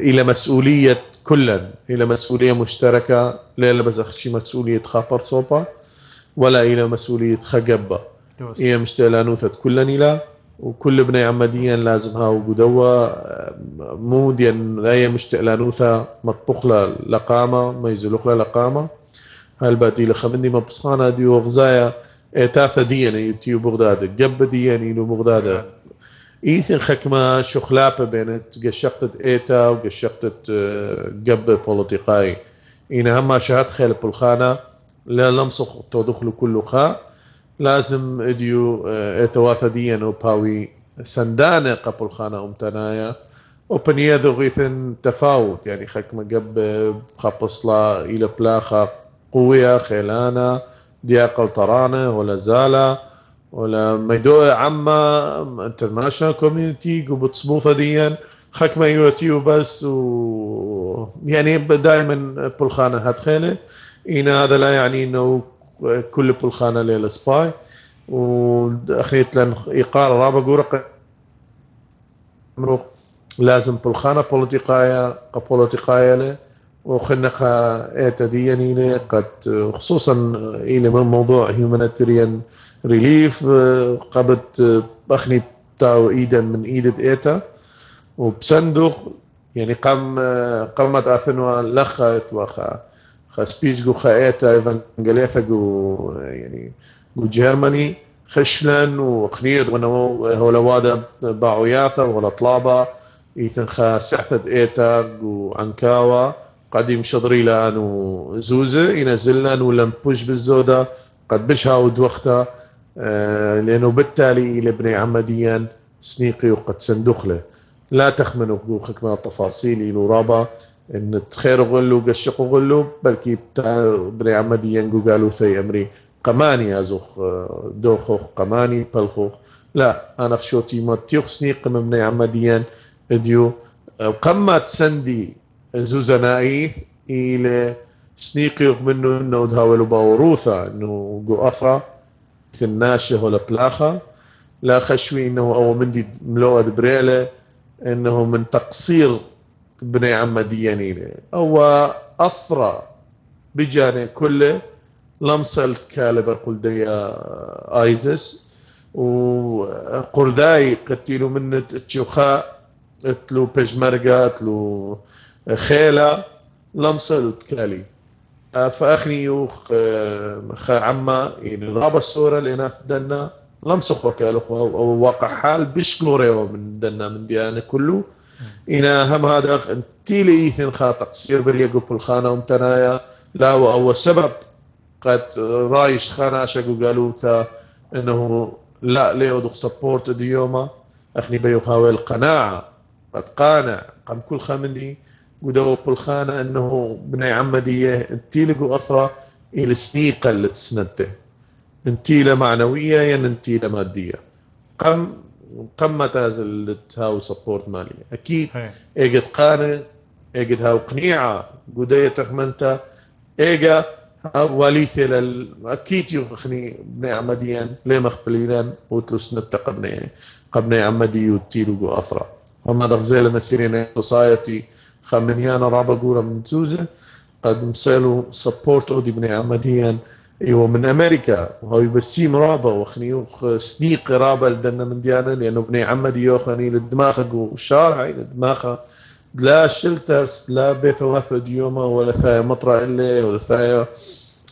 إلى مسؤولية كلن إلى مسؤولية مشتركة لا بس أخشي مسؤولية خابر صوبا ولا إلى مسؤولية خقبة هي مشتي نوثت كل نيلا وكل بني عمديا لازم هاو قدوة مو ديان هي مشتي نوثا مطبخ لها لقامة ما يزلوخ لها لقامة هالبادي لخمني مبسخانة ديو غزايا تاثا ديان يوتيو بغداد جب ديانا ينو بغداد ايثن خكمة شخلابة بينت قشقت ايتا وقشقت آه، جب بوليتيقاي إن هما شهاد خيل بولخانه لا لمسخ تدخل كل خا لازم اديو آه، اتواثا ديان وباوي سندانة قبل خانة امتنايا وبنية ذغيثن تفاوت يعني خك مقب آه، خبصلا إلى بلاخة قوية خيلانة دياقل طرانة ولا زالة ولا ميدوء عما انترناشنال كوميونتي قبط صبوثة ديان خك ما يوتيو بس و يعني دائما بلخانة هات خيلة إن هذا لا يعني انه كل بولخانة ليلة سباي واخذت لأن ايقار رابع قورق لازم بولخانة بوليتيقايا بوليتيقايا له وخلنا ايتا ديانيني قد خصوصا الى من موضوع هيومانيتريان ريليف قبت بخني تاو ايدا من ايدة ايتا وبصندوق يعني قام قامت اثنوا لخا اثواخا جو خايتا جو يعني جو جيرماني خشلن وقنيد هو لوادا باعو ياثا ولا طلابا ايثن خا سعثد ايتا وعنكاوا قديم شضري لان وزوزة ينزلن ولم بوش بالزودة قد بشها ودوختا آه، لانه بالتالي لبني عمديا سنيقي وقد سندخله لا تخمنوا بوخك من التفاصيل رابا ان تخير غلو قشق غلو بلكي بتاع بني عمدي ينقو قالوا سي امري قماني ازوخ دوخوخ قماني بلخوخ لا انا خشوتي ما تيخسني قم بني عمديان اديو قمة سندي زوزنائيث الى سنيقي منه انه دهاولو باوروثا انه قو افرا ثناشه ولا بلاخا لا خشوي انه او مندي ملوء دبريله انه من تقصير بني عم ديانينه هو اثرى بجانب كله كالبر قل دي ايزس وقرداي قتيلو من تشوخاء تلو بيجمرقا تلو خيلا لمصل كالي فاخني يوخ خا عما يعني راب الصورة لإناث دنا لمسخ وكالخ وواقع حال بشكوريو من دنا من ديانا كله اینا هم هذا تيلي إيثن خاطق تقصیر بر یگو پلخانه امتنایا لا وأو سبب قد رايش خانة خاناشك قالوا تا انه لا ليو دخ سبورت ديوما اخني بيو خاوي القناعة قد قانع قام كل خامني ودو بالخانة انه بني عمدية انتيلقوا اثرى الى سنيقة اللي تسنده انتيلة معنوية ين انتيلة مادية قام قمه هذا هاو سبورت مالي اكيد اجت قانه اجت هاو قنيعه قدية تخمنتا اجا وليثه لل اكيد يخني بني عمديا لي مخبليلان وتسنبتا قبني قبني عمدي وتيلو اثرا وما دغزيل مسيرين سوسايتي خمنيانا رابا قورا من زوزه قد مسالو سبورت اودي بني عمديان ايوه من امريكا وهو بسيم رابا وخني سنيق رابا لدنا من ديانا لانه بني عمد يوخني لدماغك وشارعي لدماغه لا شلترس لا بيفا وهث ديوما ولا ثايا مطرع إلا ولا ثايا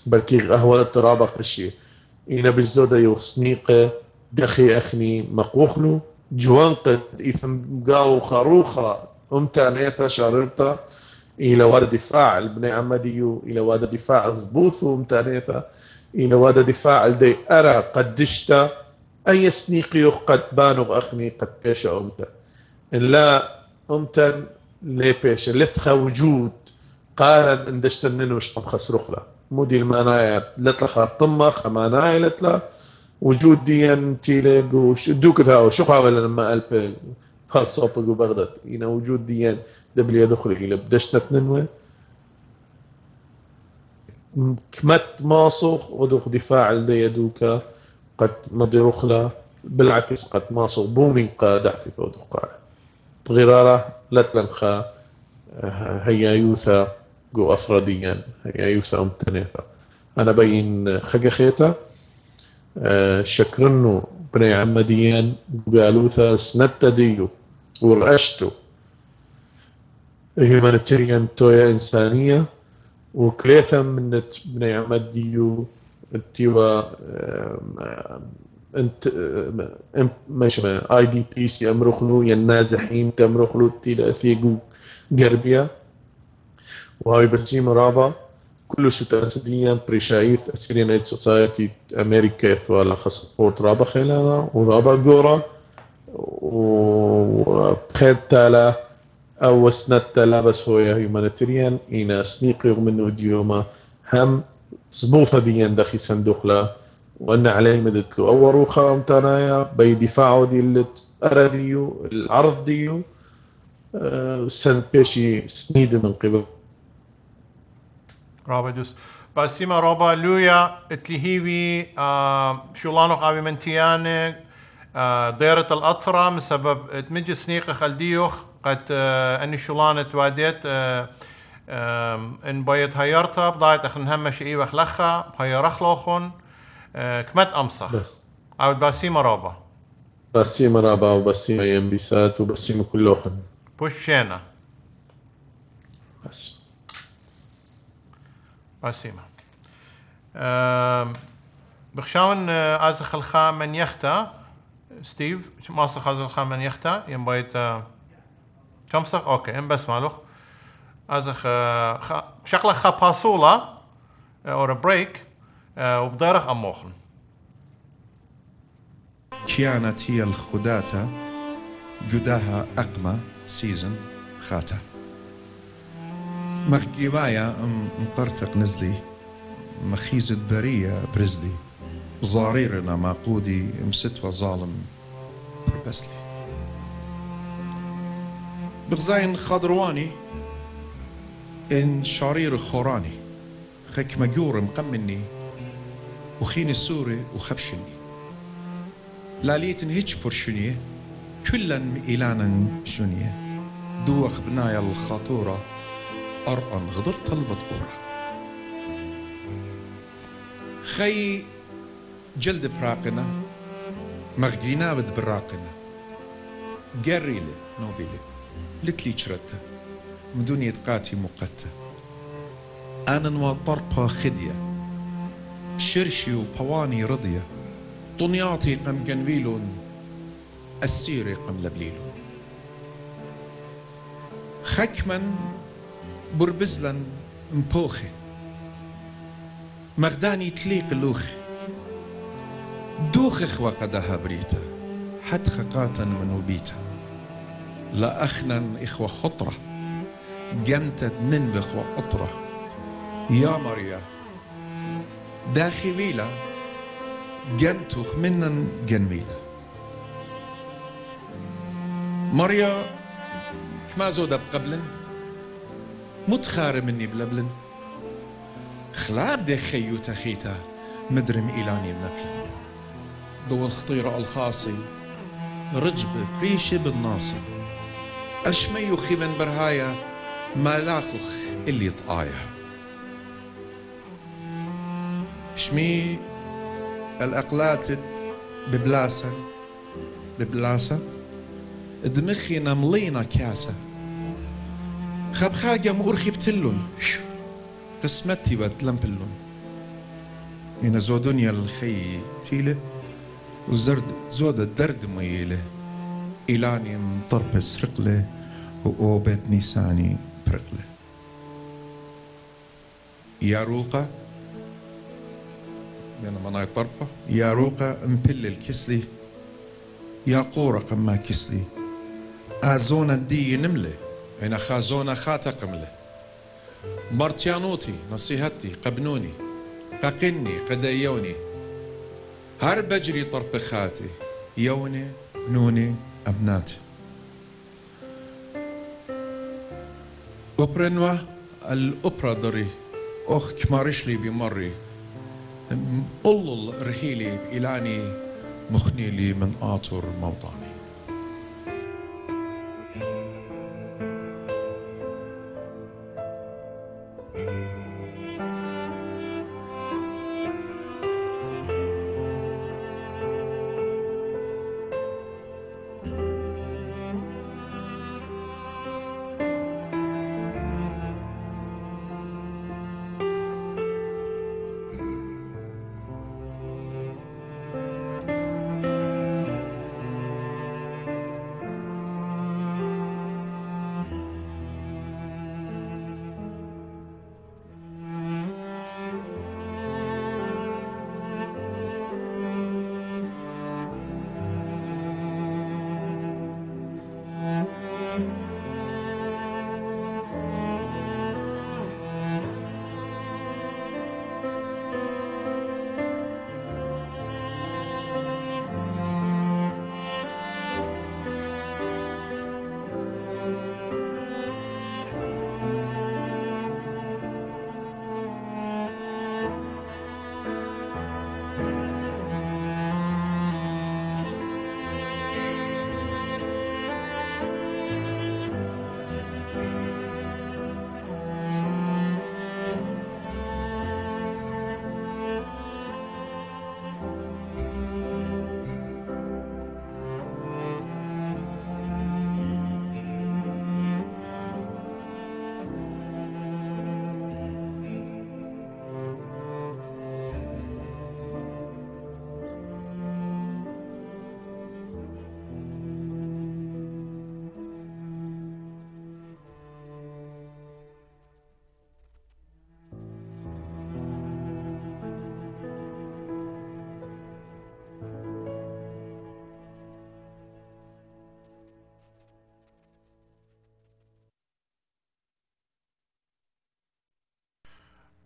بركي أهول الترابة قشي اينا بالزودة سنيق دخي أخني مقوخلو جوانقد ايثم قاو خاروخا أمتا نيثا شاربتا الى واد دفاع البني عمديو الى واد دفاع زبوثو متانيثا الى واد دفاع لدي ارى قد دشتا اي سنيقيو قد بانو اخني قد بيشا امتا ان لا امتا لي بيشا لثخا وجود قال ان دشتا وش طب خسرخلا مودي المانايا لتلخا طمة خماناي لتلا وجود ديان تيليج وش دوك هاو شو ولا لما البل بارسوبك وبغداد هنا وجود ديان دخل إلى بدشنا تننوي كمت ماسوخ ودوخ دفاع يدوكا قد مدروخلا بالعكس قد ماسوخ بومين قا في فودوخ قاع بغرارة لتلنخا آه، هيا يوثا جو أفراديا هيا يوثا أمتنفة أنا بين خجخيتا آه، شكرنو بني عمديا قالوثا سنتديو ورأشتو هيومانيتيريان تويا إنسانية وكليثا من من يعمد ديو تيوا انت ما شما اي دي بي سي امرخلو يا النازحين تمرخلو في جو غربيا وهاي بسيم رابا كل ستاسديا بريشايث اسيريان ايد سوسايتي امريكا فوالا خاص بورت رابا خيلانا ورابا جورا و تالا او سنت labas hoja humanitarian ina sniqir minnu ديوما هم zbuta ديان داخل صندوق لا وان عليه مدت له او روخا امتنايا بي دفاعو دي اللت ارديو العرض ديو آه، سن بيشي سنيد من قبل رابا دوس باسيما روبا لويا هيوي آه شولانو قاوي منتيانك آه ديرة الأطرة مسبب تمجي سنيقة خلديوخ قد آه اني شلون تواديت آه،, آه ان بيت هيرتا بضايت اخن هم شيء وخلخا إيوه هير آه كمت امصخ بس او باسيم رابا باسيم رابا وباسيم ايام بيسات وباسيم كلوخن بوشينا بس باسيمه بخشاون ازخ الخام من يختا ستيف ماسخ ازخ الخام من يختا ينبايت آه خمسة اوكي ام بس مالوخ از خ... خ... شغله باسولا اور بريك ام موخن كيانا تي الخداتا جداها أقمة سيزن خاتا ام مطرتق نزلي مخيزة برية برزلي ظاريرنا ماقودي مستوى ظالم بربسلي بغزاين خضرواني إن شرير خوراني خك مجور مقمني وخين السوري وخبشني لاليت هيج برشني كلا ميلانا شنية دوخ بنايا الخطورة أرأن غدر طلبة قورة خي جلد براقنا مغدينا بد براقنا جريلي نوبيلي من دنيا قاتي مقتة أنا نواطربها خدية شرشي وبواني رضية طنياطي قم جنبيلون السيري قم لبليلون خكما بربزلا مبوخي مغداني تليق لوخي دوخخ اخوة قدها بريتا حد خقاتا منوبيتا لأخنا إخوة خطرة من ننبخ وقطرة يا مريا داخليلا بيلا جنتوخ منن جنميلة مريا ما زودة بقبلن متخار مني بلبلن خلاب دي خيو تخيتا مدرم إيلاني بنبلن دول خطيرة الخاصي رجب ريشة بالناصي أشميوخي من ما ملاخخ اللي طقايا شمي الأقلاتت ببلاسة ببلاسة دمخي نملينا كاسة خبخاجة مؤرخي بتلون قسمتي بتلم بلون إن زودونيا الخي تيلة وزرد زود الدرد ميله إلاني مطربس رقلة وأوبت نساني برقلة يا روقة يعني مناي طربة يا روقة مبل الكسلي يا قورة قما كسلي أزونا دي نملة هنا خازونا خاتا قملة مرتيانوتي نصيحتي قبنوني ققني قديوني هر بجري طرب خاتي يوني نوني أبناتي وبرنوا الأوبرا دري أخ كمارشلي بمري قل رحيلي إلاني مخني لي من آطر موطاني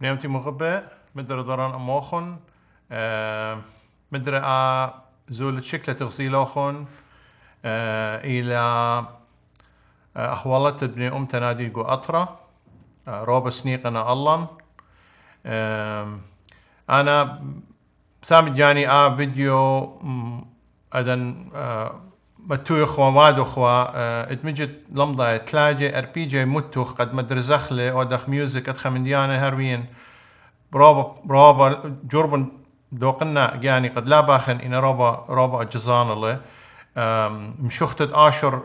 Nevím ty مغبة مدرة دوران أموخن آه، مدرة زول شكلة تغسيلوخن آه، إلى أحوالت آه، ابن أم تنادي جو أطرة روب سنيق أنا الله أنا سامي جاني آ فيديو أدن بتوي خوا وادو خوا اتمجت آه، لمضة تلاجة ار بي جي متوخ قد او دخ ميوزك اتخمن ديانة هروين برابا برابا جربن دوقنا يعني قد لا باخن إن رابا رابا جزان الله مشختت آشر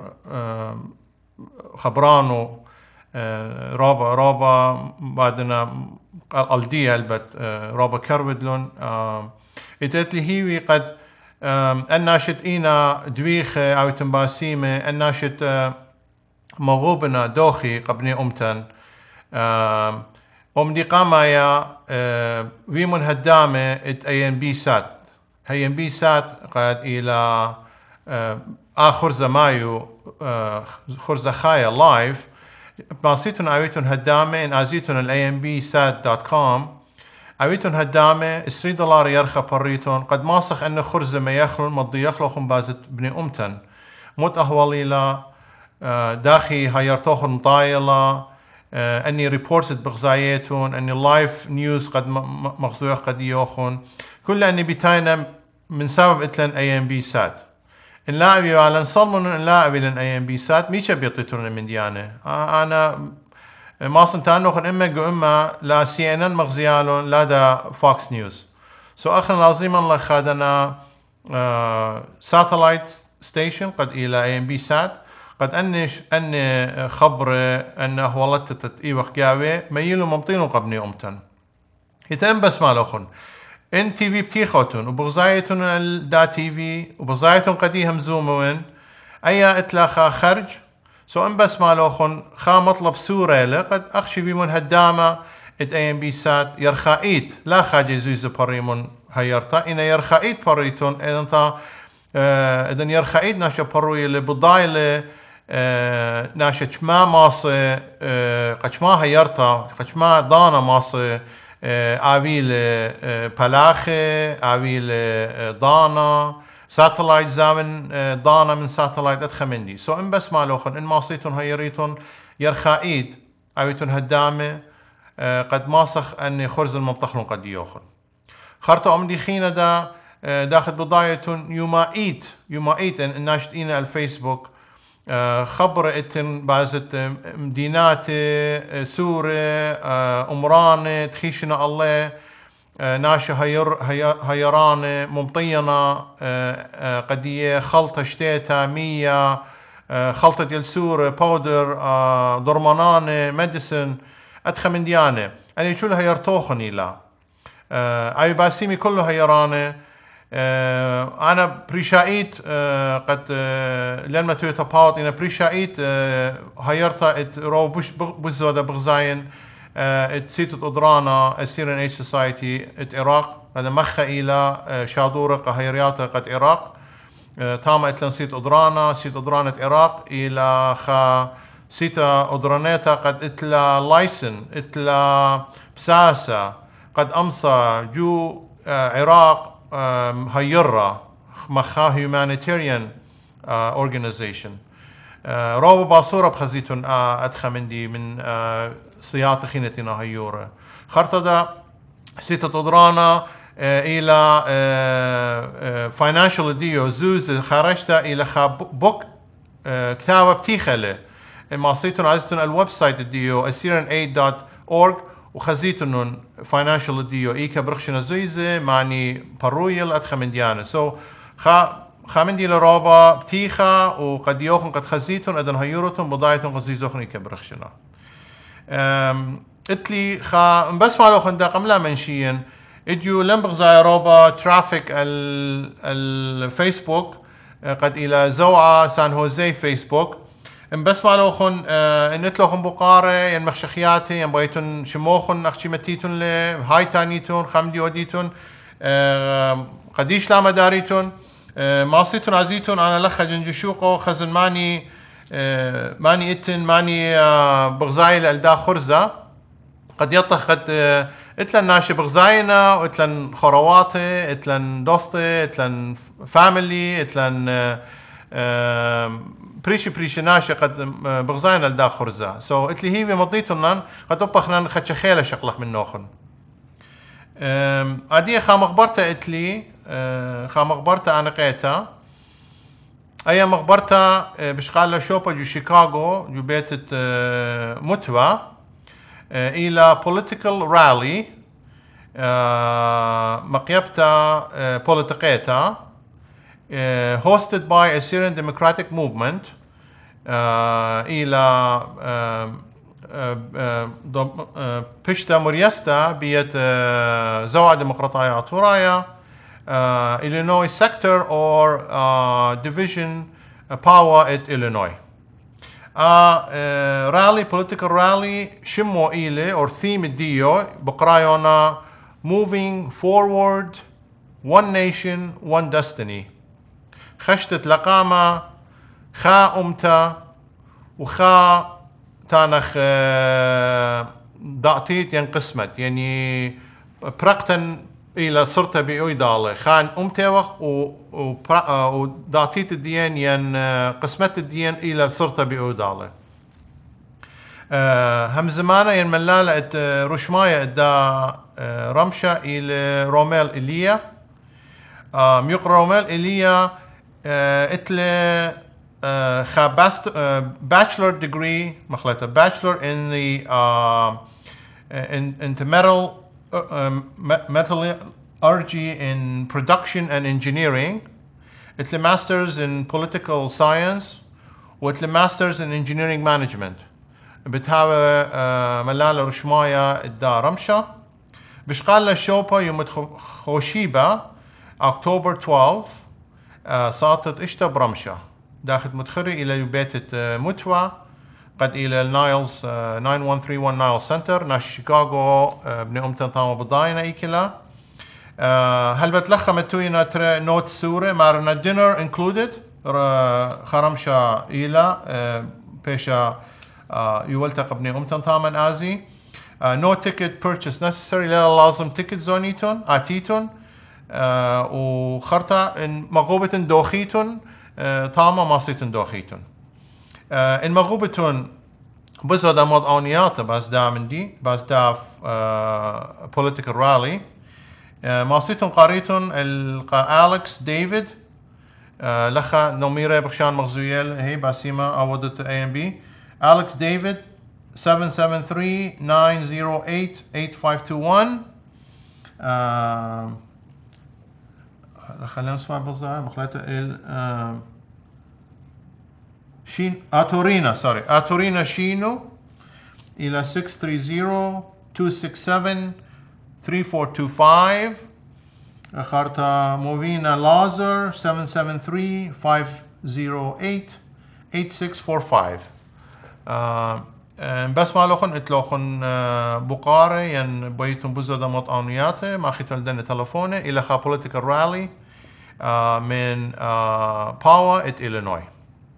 خبرانو آه، رابا رابا بعدنا الدي البت آه، رابا كرودلون اتت لي هيوي قد الناشت إينا دويخة أو تنباسيمة الناشت مغوبنا دوخي قبني أمتن أم دي قامايا ويمن هدامة ات اي ام بي سات اي ام بي سات قد إلى آخر زمايو خرزة خايا لايف باسيتون أويتون هدامة ان ازيتون الاي ام بي سات دوت كوم عويتون هالدامة 3 دولار يرخى بريتون قد ماسخ أن خرزة ما يخلون مضي يخلقهم بازت بني امتن موت أهوالي لا آه، داخي هايرتوخن مطايلة آه، اني ريبورتت بغزايتون اني لايف نيوز قد مغزوخ قد يوخن كل اني بتاينا من سبب اتلن اي ام بي سات اللاعب يبالن صلمون اللاعب لن اي ام بي سات ميشا بيطيتون من ديانه انا ما ماسن تانوخن اما جو اما لا سي ان ان مغزيالون لا دا فوكس نيوز سو اخنا لازم الله خادنا ساتلايت ستيشن قد الى اي ام بي سات قد انش ان خبر انه والله تت اي وقت جاوي ميلو ممطينو قبني امتن يتم بس مالوخن ان تي في بتيخوتن وبغزايتن دا تي في وبغزايتن قد يهمزومون ايا اتلاخا خرج سو ان بس مالوخن خا مطلب سورة لقد اخشي بيمون هدامة ات اي ام بي سات يرخائيت لا خا جيزوز بريمون هيرتا إن يرخائيت بريتون انتا انت اه، إذن يرخائيت ناشا بروي لبضايلة ناشا كما ماصي اه، قشما هيرتا قشما دانا ماصي اه، آويل بلاخي آويل دانا ساتلايت زامن ضانا آه، من ساتلايت اتخمن دي سو ان بس مالوخن ان ماصيتون هيريتون يرخائيد اويتون هدامه آه، قد ماسخ ان خرز المطبخن قد يوخن خرطو ام دي خينا دا آه، داخل بضايتون يوما ايت يوما ايت ان ناشت اينا الفيسبوك خبر اتن بازت مدينات سورة أمران تخيشنا الله آه، ناشا هير هيران آه، ممطينا آه، قدية خلطة شتيتا مية خلطة يلسور باودر درمانان ميديسن أدخى من ديانة أنا شو لها يرتوخني لا أي باسيمي كله هيران أنا بريشايت قد لما تويتا باوت أنا بريشايت هيرتا ات رو بوش بوش زودا بغزاين تسيتت أدرانا السيرين ايج سوسايتي ات عراق هذا مخا الى آه، شادورة قهيرياتا قد عراق تاما سيت قدرانا سيت أدرانا عراق الى خا سيتا قدرانيتا قد اتلا لايسن اتلا بساسا قد أمسى جو عراق هيرا مخا هيومانيتيريان اورجانيزيشن روبو باصورة بخزيتون آه، ادخى مندي من سياط خينتنا هيورة خرطدا سيتا تدرانا آه، إلى فاينانشال آه، آه، ديو زوز خرجت إلى بوك كتابة بتيخلة ما صيتن عزتن الويب سايت ديو اسيرن اي دوت اورج وخزيتن فاينانشال ديو ايكا برخشنا زويزة معني بارويل ادخا من ديانا سو خا خامن دي لروبا بتيخا وقد يوخن قد خزيتون ادن هيورتن بضايتن قزيزوخن ايكا برخشنا اتلي خا بس مالو خندق لا منشيين اديو لمبغ زايروبا ترافيك الفيسبوك قد الى زوعة سان هوزي فيسبوك ام بس مالو خن ان اتلو خن بقاره ين مخشخياتي ين بغيتون شموخن اخشي متيتون لي هاي تانيتون خمدي وديتون قديش لا مداريتون ماصيتون عزيتون انا لخ جنجشوقو خزن ماني آه، ماني اتن ماني آه، بغزايل الدا خرزة قد يطخ قد آه، اتلن ناشي بغزاينا اتلن خرواتي اتلن دوستي اتلن فاميلي اتلن بريشي بريشي ناشي قد بغزاينا الدا خرزة سو so اتلي هي بمضيتنا قد اطبخنا خدش خيلة شقلخ من نوخن ادي خامخبرتا اتلي خامخبرتا انا قيتا ايا مخبرتا آه، بشقال شوبا جو شيكاغو جو بيت آه، متوا آه، الى political rally مقيبتا بوليتيقيتا hosted by a Syrian democratic movement الى بشتا مريستا بيت زوا ديمقراطية تورايا uh, Illinois sector or uh, division uh, power at Illinois. Uh, uh, rally, political rally, Shimmo ile or theme dio, bokrayona, moving forward, one nation, one destiny. خشتت لقامة خا أمتا وخا تانخ ضعطيت ينقسمت يعني براقتن الى صرت ابي دالة خان ام آه، و داتيت الدين ين آه، قسمت الدين الى صرت ابي دالة أه هم زمانه ين ملالة آه، رشماية دا رمشة الى روميل اليا أه ميق روميل اليا أه اتل خا باست باتشلر ديجري مخلطة باتشلر ان ذا ان ان in the metal Um, metallurgy in production and engineering قلت له ماسترز in political science وقلت له ماسترز in engineering management بتهاوى آه، ملالة رشماية الدارمشة باش قال له شوبا يوم خوشيبا اكتوبر 12 آه، ساطت اشتا برمشة داخل متخري الى بيت آه، متوى قد الى النايلز 9131 آه، نايل سنتر ناش شيكاغو آه، بني ام تنطاوم بداينا ايكلا آه، هل بتلخم توينا ترى نوت سوري مارنا دينر انكلودد خرمشا الى بيشا يولتق يولتقى بنقوم تنطامن ازي نو تيكت بيرتشيس نيسيسري لا لازم تيكت زونيتون اتيتون وخرطة مغوبة دوخيتون طامة ماصيتون دوخيتون المغوبتون آه، بزود امود اونياتا باز دامندي باز داف بوليتيكال آه، رالي آه، ماسيتون قاريتون القا اليكس ديفيد لخا نوميرا بخشان مغزويل هي باسيما اودت اي ام بي اليكس ديفيد 773-908-8521 خلينا نسمع بالضبط مخلطة ال شين اتورينا سوري اتورينا شينو الى 630 267 3425 اخرتا موفينا لازر 773 508 8645 بس ما لخن اتلوخن بقارة ين بيتم بزدة مطعونياتي ما خيتون لدن تلفوني إلى خا political rally من باوا ات إلينوي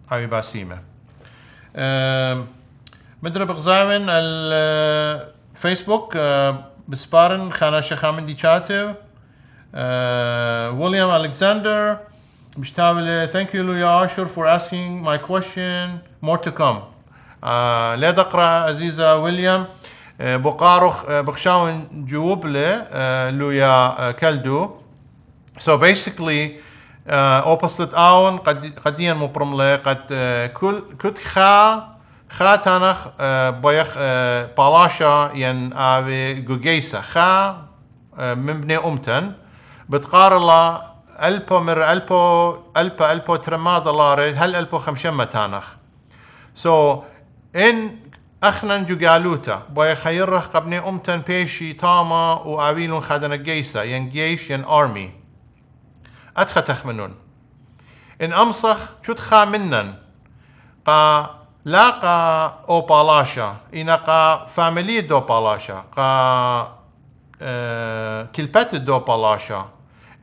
هاوي باسيمه مدرب غزاوين الفيسبوك بسبارن خانا شيخ شخامندي كاتب ويليام الكسندر مشتاول ثانك يو يا عاشر فور اسكينج ماي كويشن مور تو كم لا تقرا عزيزه ويليام بقارخ بخشاون جوبله لويا كلدو سو basically, اوبوست آه، اون قد قد ين برمله آه، قد كل كت خا خا تانخ آه، بيخ بالاشا ين اوي جوجيسا خا من بني امتن بتقار الله البو مر البو البو البو ترما دولار هل البو خمشمة تانخ سو ان اخنا جوجالوتا بوي خيرخ قبني امتن بيشي تاما وابيلون خدنا جيسا ين جيش ين ارمي أتختخ منن إن أمصخ شتخا منن قا لا قا أو بالاشا إن قا فاميلي دو بالاشا قا أه كلبات دو بالاشا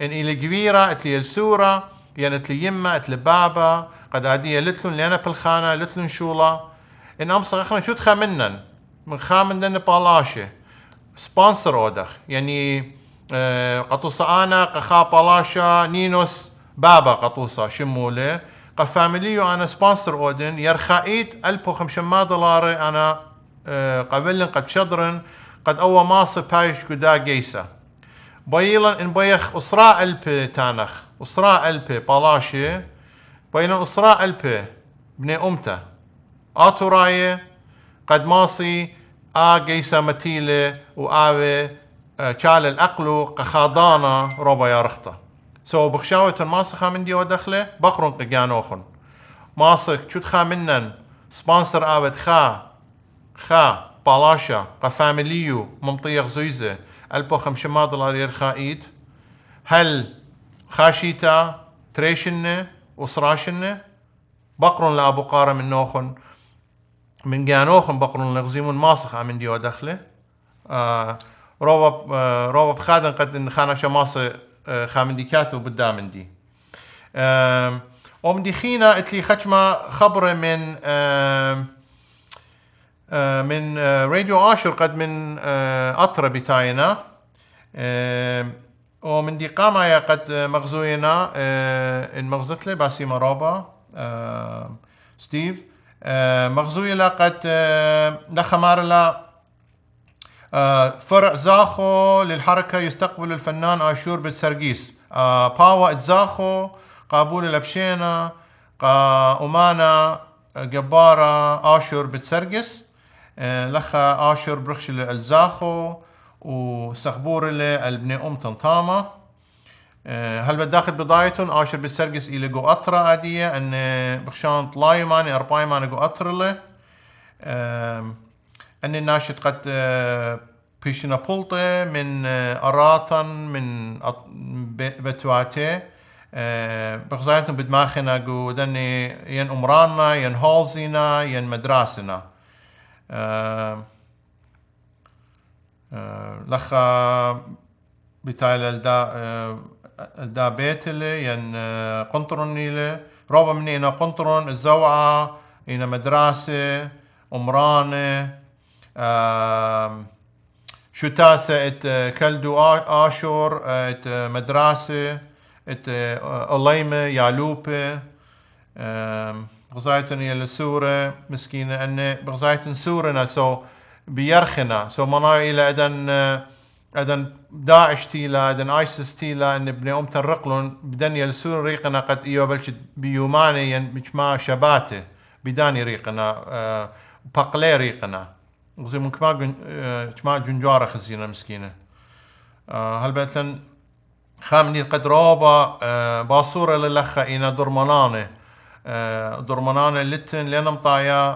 إن إلي كبيرة إتلي السورة يعني إتلي يمة إتلي بابا قد عادية لتلون لأنا بالخانة لتلون شولا إن أمصخ أخنا شتخا منن من خامن دن بالاشة سبونسر أودخ يعني قخا بلاشا نينوس بابا قطوسا شمولة قفاميليو انا سبونسر اودن يرخايت 1500 دولار انا آه، قبل قد شدرن قد اول ما بايش كدا جيسا بايلا ان بايخ اسراء الب تانخ اسراء الب بلاشي بين اسراء الب بني آتو راية قد ماصي آ جيسا متيلة وآوي آه، كال الأقل قخاضانا روبا يا يارخطة سو بخشاوة ماسخة من خامندي ودخله بقرن قيان قيانوخن ماسخ تخا منن سبانسر آبد خا خا بالاشا قفامليو ممطيق زويزة ألبو ما دولار يرخا إيد هل خاشيتا تريشنة وصراشنة بقرن لأبو قارة من نوخن من جانوخن بقرن لغزيمون ماسخة من عمندي ودخله آه روب روب بخادن قد ان خانا كاتو آه، بدامندي ام دي خينا اتلي خشمة خبر من من راديو عاشر قد من أطرة بتاينا ومن دي قامة قد مغزوينا ان مغزت لي باسي مرابا ستيف مغزوية قد نخمار لا آه، فرع زاخو للحركة يستقبل الفنان آشور آه، بتسرقيس آه، باوا اتزاخو قابول الأبشينة أمانة جبارة آشور بتسرقس لخا آشور برخش الزاخو وسخبور البني أم تنطاما هل بداخل بضايتون اشور بتسرقس إلى جو اطرا عادية أن بخشان طلاي ماني أرباي ماني جو له أن الناشط قد آه، بيشنا بولطة من آه، أراطا من بتواته آه، بغزايتنا بدماخنا دني ين أمراننا ين هولزينا ين مدراسنا لخا بتايل الدا الدا بيتلي ين قنطرنيلي روبا مني إنا قنطرن الزوعة إنا مدراسة أمرانة شو تاسة ات كلدو آه، آشور آه، ات آه، مدرسة ات أليمة يالوبة بغزايتن يا سورة مسكينة أن بغزايتن سورنا سو بيرخنا سو مناي إلى أدن أدن داعش تيلا أدن ايسس تيلا أن ابن أم تنرقلن بدن يلسون ريقنا قد إيو بلش بيوماني ين مجمع شباته بداني ريقنا بقلي ريقنا غزي من كما كما جنجارة خزينة مسكينة هل بيتلن خامني قد رابا باصورة للخة إنا درمانانة درمانانة لتن لنا مطايا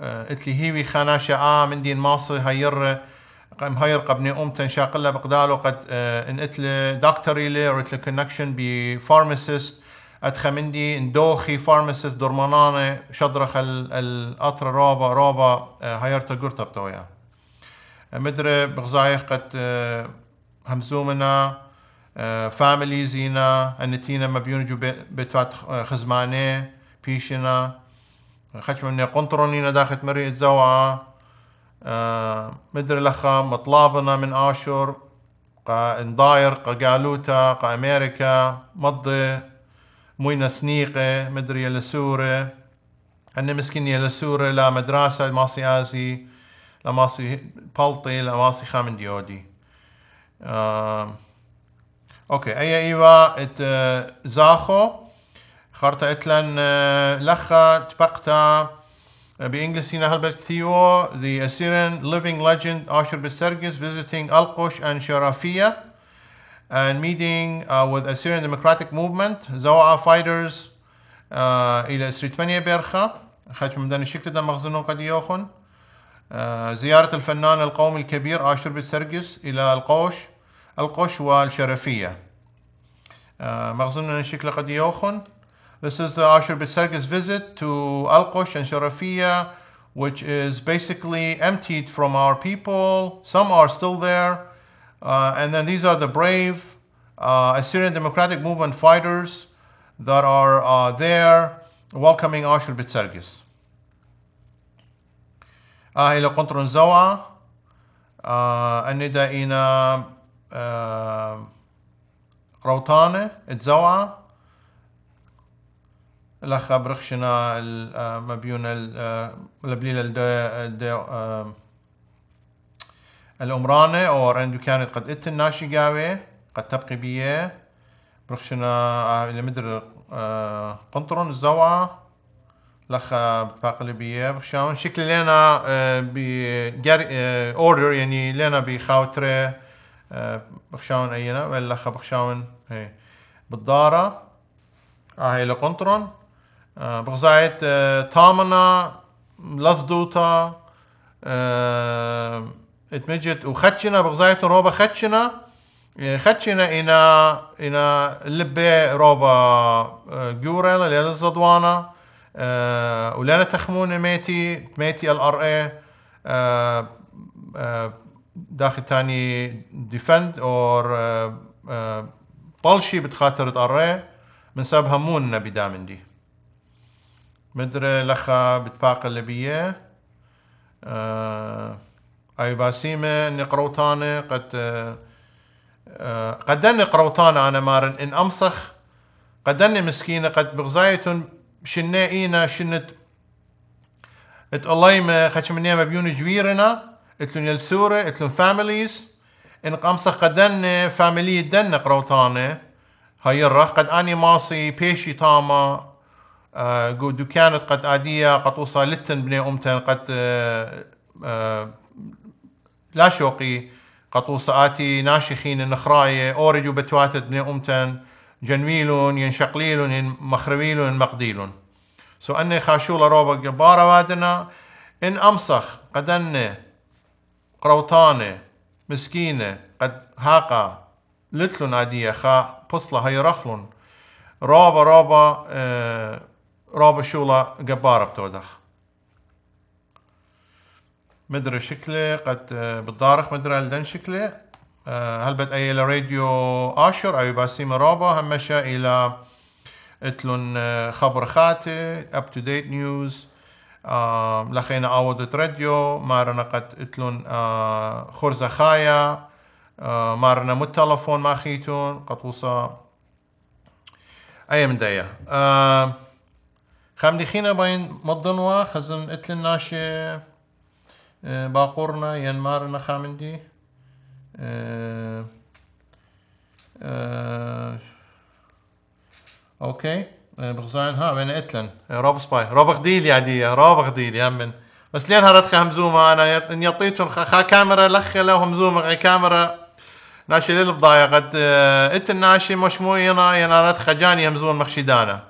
اتلي هيوي خناشة آ من دين ماصي هير مهير قبني أم تنشاقلة بقدالو قد ان اتلي دكتوري لي or كونكشن بفارماسيست اتخمندي ندوخي فارماسيس درمانانة شدرخ القطر رابا رابا آه، هيرتا قرطة بتويا آه، مدري بغزايخ قد آه، همزومنا فاميلي زينا ما بيونجو بتوات خزمانة بيشنا خشم من قنطرونينا داخل مري اتزوعة مدري لخا مطلابنا من آشور قا انضاير قا قالوتا قا امريكا مضي مينا سنيقة مدري يلا سورة أنا مسكين يلا سورة لا مدرسة ماسي آزي لا ماسي بلطي لا ماسي خامن ديودي آه. اوكي اي ايوا ات زاخو خرطة اتلن لخا تبقتا بإنجلسي نهل بكثيو The Assyrian Living Legend Asher Besergis visiting Alqush and Sharafiyah and meeting uh, with Assyrian Democratic Movement, ZOA fighters uh, إلى إسريتمانيا بيرخا حجم مدن الشكل مخزنون قد يوخن زيارة الفنان القومي الكبير آشور بتسرجس إلى القوش القوش والشرفية مخزنون الشكل قد يوخن This is the Ashur B'Sergis visit to Alkosh and Sharafia, which is basically emptied from our people. Some are still there, uh, and then these are the brave uh, Assyrian Democratic Movement fighters that are uh, there welcoming Ashur-Bitsergis. Ahila إلى قنطرون زوا الندى إلى روطانة تزوا الأخ برخشنا مبيون de. الأمرانة أو رندو كانت قد إت الناشي قاوي قد تبقي بيه برخشنا آه، لمدر آه، قنطرون الزوا لخ باقلي بيه بخشاون شكل لنا آه، بجر اوردر يعني لنا بخاوترة بخشاون أينا ولا خ برخشاون إيه، بالدارة هاي لقنطرون بغزاية تامنا لصدوتا تمجد وخدشنا بغزاية روبا خدشنا خدشنا إنا إنا لبي روبا جوريلا ليلة الزدوانة أه ولانا تخمون ميتي ميتي الار اي داخل تاني ديفند اور بلشي بتخاطر اي من سبب همون نبي دامن دي مدري لخا بتباقي اللي بيه اي باسيمه نقروتانه قد قدن نقروتانة انا مارن ان امسخ قدن مسكينه قد بغزايتن شنا اينا شنت ات الله ما خش من يوم بيون جويرنا اتلون يلسورة اتلون فاميليز ان قمصه قدن فاميلي دن نقروتانة هاي الرخ قد اني ماصي بيشي تاما قد دكانت قد آدية قد وصلتن بني أمتن قد آه آه لا شوقي آتي ناشخين نخراية أورج بتوات ابن أمتن جنميل ينشقليل مخرويل مقديل سو أني خاشول روبا جبارة وادنا إن أمسخ قدنة قروطانة مسكينة قد هاقا لتلون نادية خا بصلة هاي رخلون روبا روبا آه روبا شولا جبارة بتودخ مدري شكله قد آه، بالضارخ مدري لدن شكله آه، هل بد اي راديو آشر أو أيوة، باسيم روبا همشا إلى اتلون آه، خبر خاتي اب تو ديت نيوز لخينا اودت راديو مارنا قد اتلون خرزة خايا مارنا مو التلفون ما خيتون قطوصة اي من دايا خمدي خينا باين مضنوا خزن اتلن ناشي باقورنا ينمارنا خامندي اوكي بغزاين ها من اتلن روب سباي روب غديل يا دي روب غديل يا من بس لين خا همزومة انا يطيتهم خا كاميرا لخ له همزومة غي كاميرا ناشي ليل بضايا قد ات الناشي مش مو ينا ينا خا جاني همزون مخشدانا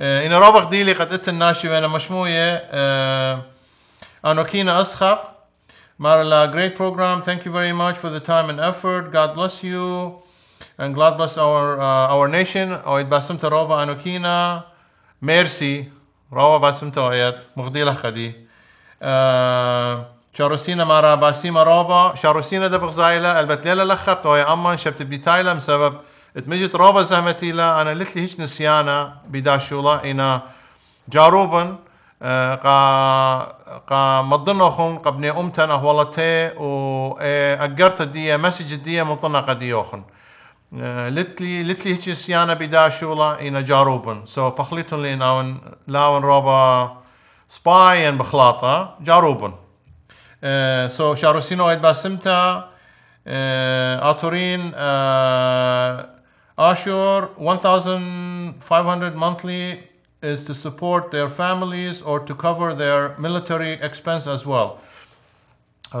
ان روب غديلي قد ات الناشي وانا مش أه Anokina Askhaq, Marla, great program. Thank you very much for the time and effort. God bless you. And God bless our, uh, our nation. أويد باسمت روبا أنوكينا. ميرسي. روبا باسمت أويد. مغدي لخدي. شاروسينا مرا باسيما روبا. شاروسينا دبغ زايلة. البت ليلة لخبت أوي أمان شبت بيتايلة مسبب. اتمجت روبا زهمتي لا أنا لتلي هيش نسيانة بداشولا إنا جاروبن قا قا مضنوخن قبني أمتنا هولتي و أجرت إيه دي مسج دي قدي ديوخن إيه، لتلي لتلي هيك سيانا بدا شولا إن جاروبن سو بخليتن ليناون لاون روبا سباي ان بخلاطة جاروبن إيه، سو شاروسينو ايد باسمتا اتورين آه، اشور 1500 مونثلي is to support their families or to cover their military expense as well.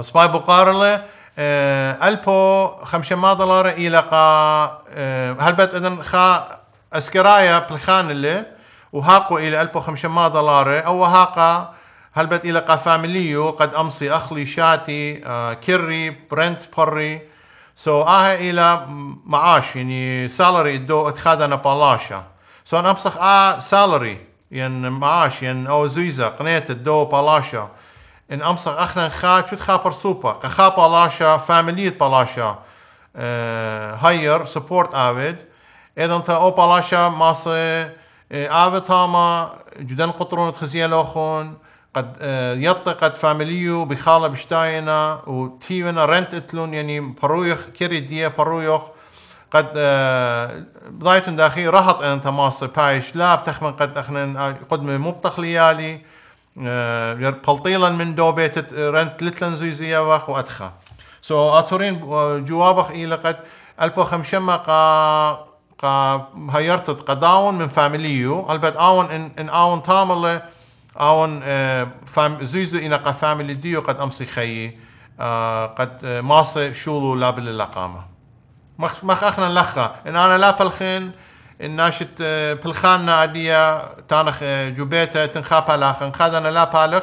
سباي بقارلة ألبو آه، خمسة ما دولار إلى قا آه، هل هلبت إذن خا أسكرايا بالخان اللي وهاقو إلى ألبو خمسة ما دولار أو هاقا هل هلبت إلى قا فاميليو قد أمسي أخلي شاتي آه، كري برنت بري سو آه إلى معاش يعني سالري دو اتخذنا بالاشا سون ابسخ آه سالري ين معاش ين او زيزا قنيت الدو بالاشا ان امسخ اخنا خا شو تخابر سوبا قخا بالاشا فاميليت بالاشا آه هاير سبورت افيد ايضا تا او بالاشا ماس افيد آه، تاما جدا قطرون تخزيه لوخون قد آه، يطي قد فاميليو بخالة بشتاينا وتيونا رنت اتلون يعني برويخ كيري ديه برويخ قد آه، بضايت داخلي رهط ان تماس بايش لا بتخمن قد اخنا آه، قدمي مو بتخليالي آه، بلطيلا من دوبيت رنت لتلن زيزيا واخ وادخا سو so, اتورين جوابخ الى قد البو خمشما قا قا هيرت قداون من فاميليو البت اون ان, إن اون تامل اون فام زيزو ان قا فاميلي ديو قد امسي خيي قد ماصي شولو لابل الاقامه مخ اخنا لخا ان انا لا بلخن الناشت آه، بلخان نادية تانخ آه، جوبيتا تنخابا لاخن خادنا لا بالخ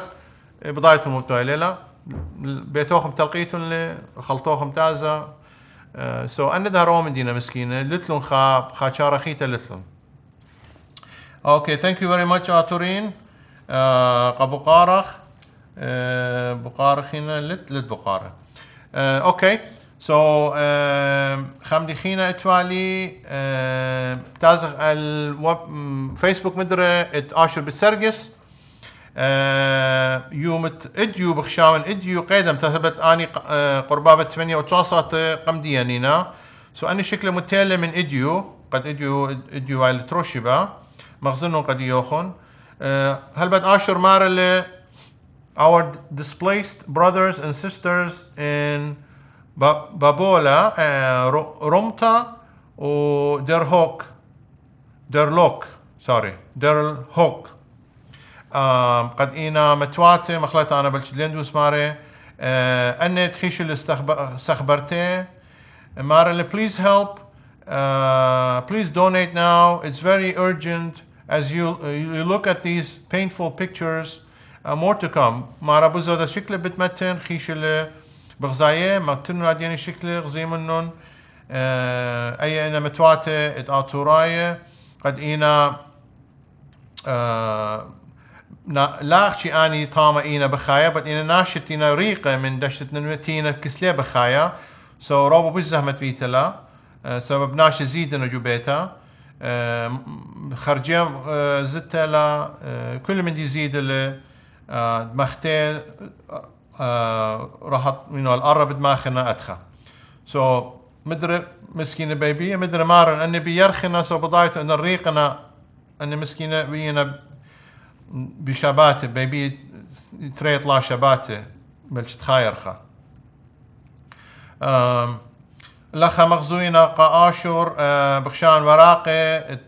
إيه، بضايتهم وبتوع ليلا بيتوخم تلقيتهم لي خلطوخم تازا آه، سو أنا ده روم دينا مسكينة لتلون خاب خاشارة خيتا لتلون اوكي ثانك يو فيري ماتش اتورين قبو قارخ بقارخ هنا لت لت بقارة اوكي So, um, خمدي خينا اتوالي um, تازغ الفيسبوك مدرة ات اشر بتسرقس uh, يومت اديو بخشاون اديو قيدم تثبت اني آه، قربابة 8 وتشاصات آه، قمدية نينا سو اني شكله متيلة من اديو قد اديو اديو هاي التروشبة مغزنون قد يوخن uh, هل بد اشر مارل our displaced brothers and sisters in بابولا رومتا ودرهوك درلوك سوري درلهوك قد إينا متواتي مخلت أنا بلشدلندوس ماري آه، أني تخيش اللي استخبرتي ماري please help Uh, please donate now. It's very urgent as you, you look at these painful pictures. Uh, more to come. مارا بوزا دا شكله بتمتن خيشله بغزايه تنو عديني شكل غزي منن آه اي انا متواته اتاتورايه قد اينا آه لا اخشي اني طامه اينا بخايا بد اينا ناشت اينا ريقه من دشت نمتينا كسلي بخايا سو so روبو بش زهمت بيتلا آه، سبب ناش زيدنا جوبيتا بيتا خرجيا آه, آه، زتلا آه، كل من اللي مختي راح انه القرة بدماغنا اتخا سو مدري مسكينة بيبية مدري مارن اني بيرخنا سو بضايت ان الريقنا اني مسكينة بينا بشباتة بيبية تري طلع شباتة بلش تخايرخا لخا مغزوينا قاشور بخشان وراقي ات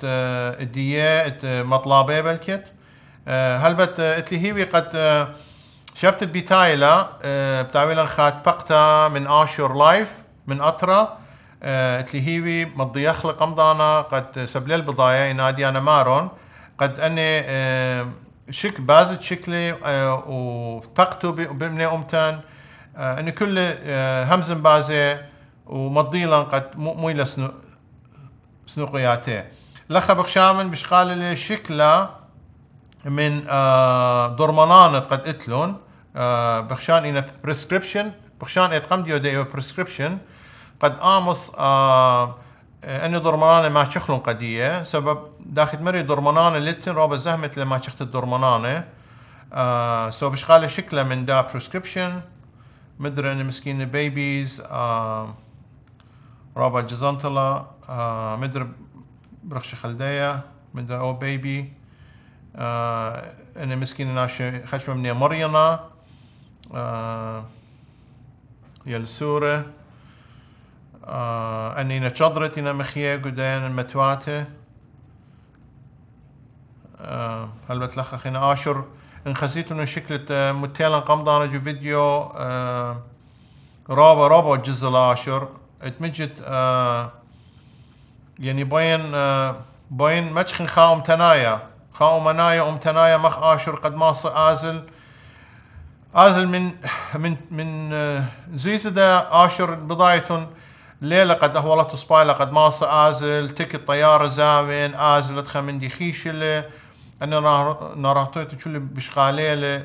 الدية ات مطلابي بلكت آه هلبت اتلي هيوي قد آه شبتت بتايلا آه، بتاويلا خات بقتا من آشور لايف من أطرا آه، هي مضي يخلق أمضانا قد سبلي بضايا ينادي أنا مارون قد أني آه، شك بازت شكلي وفقتو بمني أمتن أني كل همزن بازي ومضيلا قد مو مو سنوقياتي لخ بخشامن بشقال لي شكلا من درمانانت قد اتلون آه، بخشان إن prescription بخشان يتقمديو ديو prescription قد آمس آه اني درمانان ما تشخلون قديه سبب داخل مري درمانانه لتن روبا زهمت لما شخت الدرمانانه آه سو بشغال شكله من دا prescription مدري ان مسكين بيبيز آه روبا آه، مدري برخش خلديه مدري او بيبي آه ان مسكين ناشي خشمه من مرينا jel آه، sure آه، اني نتشضرت انا مخيه قدين متواته آه، هل بتلخخ هنا اشر إن انخسيت انه شكلة متيلا قمضانة جو فيديو رابا رابا الجزء الاشر اتمجت يعني بين باين باين متخن خاوم تنايا خاوم منايا ام تنايا مخ اشر قد ما ازل أزل من من من آه، زيزدة آشر بضايتون ليلة قد أهولت سباي لقد ماصة آزل تكت طيارة زامن آزل ادخل من خمندي خيشلة أنا نارطيت كل بشقاليلة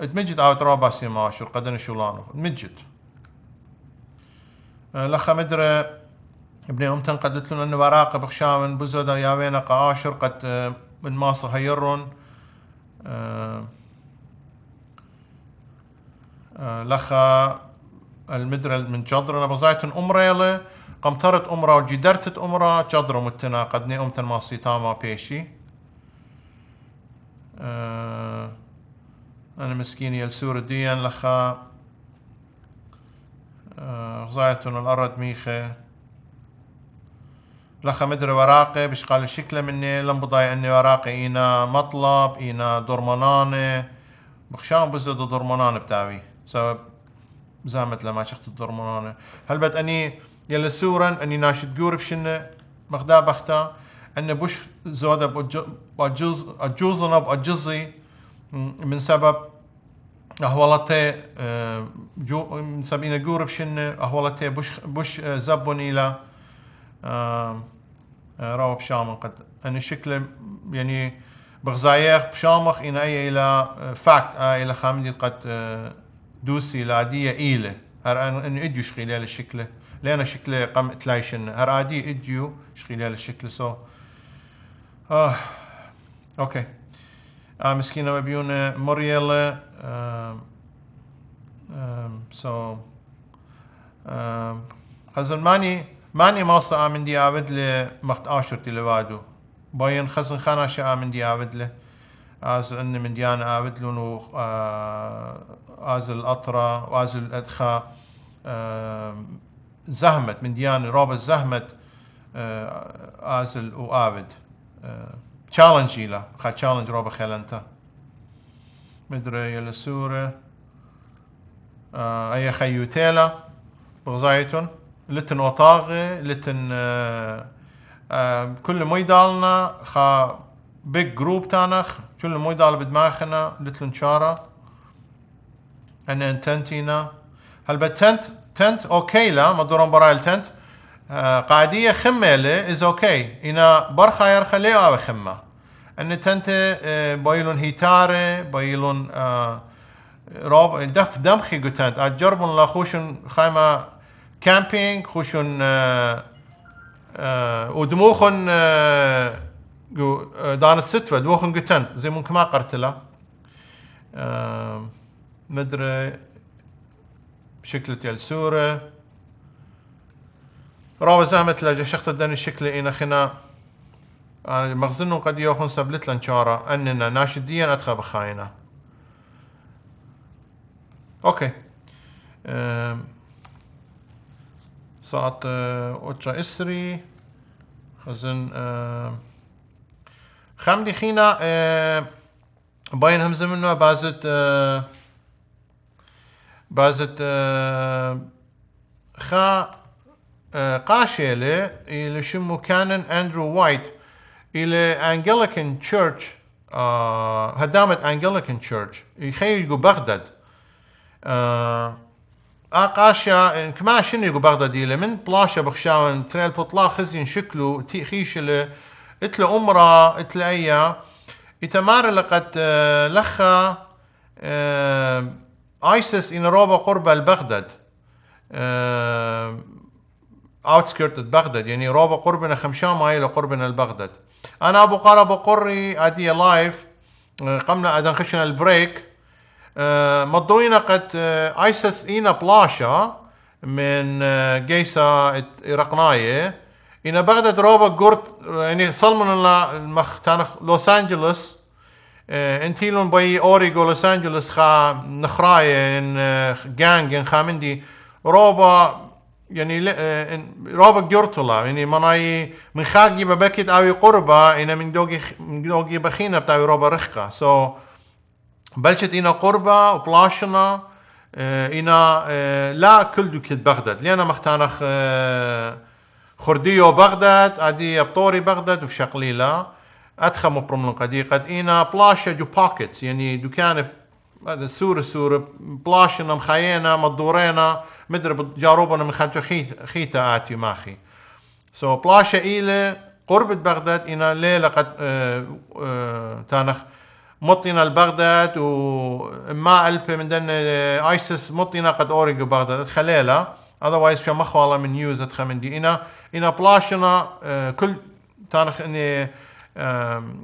ادمجت آه، آه، اوت رابع سيما شو قدن شولانو ادمجت لخا مدرة ابن امتن قد لنا انه براقب خشامن بزودا ياوينا اشر قد من ماص هيرون أه لخا المدرل من جدر انا بزايتن امريله قمطرت امرا وجدرتت امرا جدر متنا قدني امتن ما سيتاما بيشي أه، انا مسكين يا السور ديان لخا أه زايتن الارض ميخه لخا مدري وراقي بش قال شكله مني لم بضايع اني وراقي اينا مطلب اينا درمنانه بخشان بزد درمنان بتاعي بسبب زامت لما شخت الدرمونة هل بد أني يلا سورا أني ناشد قورب شنة مغدا بختا أن بوش زودة بجوز أجوزنا بجوزي من سبب أهولتي آه، جو من سبين قورب شنة أهولتي بوش بوش آه، زبون إلى آه، روب شامن قد ان شكل يعني بغزايق بشامخ إن أي إلى فاكت إلى خامدي قد دوسي لادية إيلة هر أنا أن إديو شقيلة الشكلة لأن شكله قم تلايشن هر آدي إديو شقيلة الشكلة سو آه أوكي آه مسكينة مبيونة آه، مريلا آم آم سو آم خزن ماني ماني موصى آمن دي عابد لمخت آشرتي لوادو باين خزن خانا شي آمن دي عابد له از ان من ديان عابد لون آه ازل الاطرة وازل الادخاء زهمت من ديان روبا زهمت از الاوابد تشالنج إلى خا تشالنج روبا خلنتا مدري يلا سورة اي خيوتيلا بغزايتون لتن وطاغي لتن كل ميدالنا خا بيج جروب تانخ كل ميدال بدماخنا لتن شاره ان انتنت هنا هل تنت تنت اوكي لا مدورون براي التنت قاعدية خمة لي از اوكي انا برخاير خلي او خمة ان تنت بايلون هيتاري بايلون روب دف دمخي قتنت اجربون لا خوشن خايمة كامبينج خوشن ودموخن دان الستفة دوخن قتنت زي ممكن ما قرتلا آه مدري شكلت يلسورة راو روى زامت لجا شخت الدن الشكل إينا خنا مغزن قد يوخن سبلت لنشارة أننا ناشديا أدخل بخاينة أوكي ساعت أه، أوتشا إسري خزن أه. خمدي خينا أه. باين همزة بازت بازت آه، خا آه، قاشيلة إلى شمو كانن أندرو وايت إلى أنجليكان تشيرش آه هدامت أنجليكان تشيرش يخيل يخيجو بغداد آه، أقاشا كما شنو يقو بغداد إلى من بلاشا بخشاون تريل بطلا خزين شكلو تي خيشلة اتلا أمرا اتلا أيا إتمار لقد لخا أه ISIS in رابع قرب بغداد اوتسكيرت بغداد يعني رابع قربنا 5 مايل قربنا لبغداد انا ابو قرب قري ادي لايف uh, قمنا اذا خشنا البريك uh, مضوينا قد ايسس uh, اينا بلاشا من جيسا رقنايه إن بغداد روبا قرت يعني صلمنا المخ لوس أنجلوس انتي لون بي اوريغو لوس انجلوس خا نخراي ان جانج ان خامندي روبا يعني روبا جورتولا يعني مناي من خارجي ببكت اوي قربا انا من دوجي من دوجي بخينا بتاع روبا رخقة سو بلشت انا قربا وبلاشنا انا لا كل دو كت بغداد لأنا مختانخ خرديو بغداد ادي ابطوري بغداد وبشقلي اتخمو برملنقدي قد اينا بلاشة جو باكتس يعني دكان هذا سورة سور بلاشنا مخينا مدورينا مدر جاروبنا من خمتو خيت خيتا اتي ماخي سو so بلاشا إلى قرب بغداد إنا ليلة قد اه اه تانخ مطينا البغداد وما ألبي من دن ايسس مطينا قد اوريجو بغداد خليلة اذروايز في مخوالة من نيوز من دي إنا إنا بلاشنا اه كل تانخ إني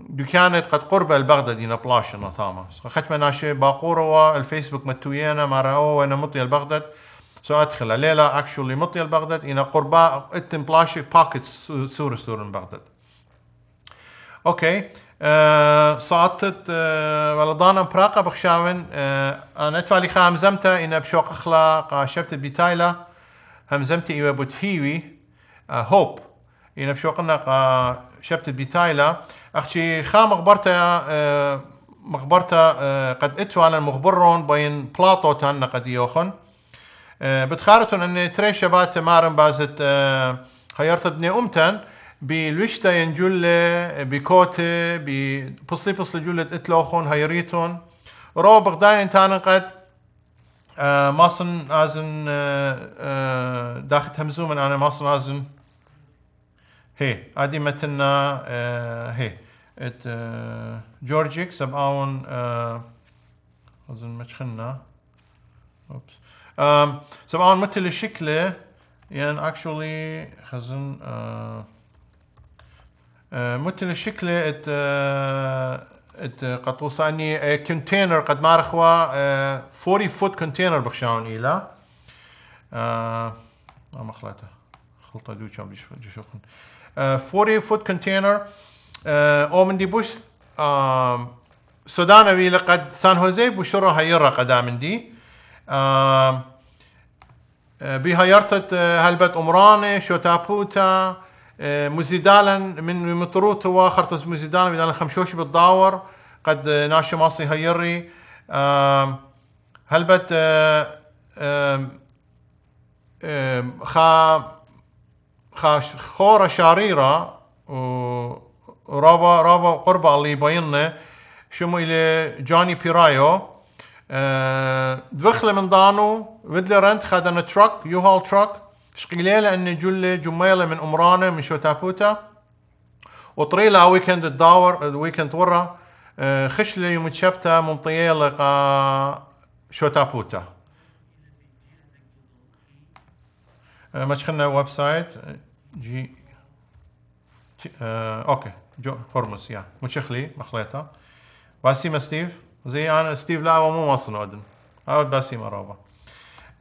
دو قد قرب البغداد ينبلاش نطامة ختمة ناشي باقورة الفيسبوك متويانا مرة وانا مطي البغداد سو ادخل ليلة اكشولي مطي البغداد انا قرباء اتن بلاشي باكتس سور سور البغداد اوكي أه, آه، ولا دانا براقة بخشاون أه انا اتفالي خام زمتا انا بشوق اخلا قاشبت بتايلا همزمتي ايوه بوتهيوي هوب آه، انا بشوقنا قا شبت بتايلا اختي خا مغبرتا آه، مغبرتا آه، قد اتو انا المغبرون بين بلاطو تانا قد يوخن آه، بتخارتون ان تري شبات مارن بازت خيرت ابني امتن بلوشتا ينجل بكوتة بصي بصي جولة اتلوخون هيريتون رو بغداين تانن قد ماسن ازن داخل تمزومن انا ماسن ازن هي ادي متنا آه، هي ات جورجيك سبعون اظن خلنا اوبس سبعون مثل شكله يعني اكشولي خزن آه، آه، مثل شكله ات ات قد وصلني كونتينر قد ما رخوا 40 فوت كونتينر بخشاون الى ما خلطه خلطه دو كان بيشوفن 40 آه، foot container بوش um, سودانوي لقد سان هوزي بشرو هيرا قدامندي um, آه، بها يرتد آه، هلبت أمراني شوتابوتا مزيدالا من مطروت واخر تز مزيدالا ميدالا خمشوش بالضاور قد ناشي ماصي هيري هلبت خا خاش خورة شريرة ورابا رابا قربة اللي يبيننا شمو إلى جوني بيرايو آه، دخل من دانو ودل رنت خدنا تراك هال تراك شقيليلة أن جلة جميلة من أمرانة من شوتافوتا وطريلة ويكند الداور ويكند ورا آه، خشلة يوم تشبتا ممطيلة شوتافوتا ما تخلنا ويب سايت جي آه اوكي جو هرمس يا متشخلي مخليته باسيما ستيف زي انا ستيف لا مو مصن ودن هذا باسيما روبا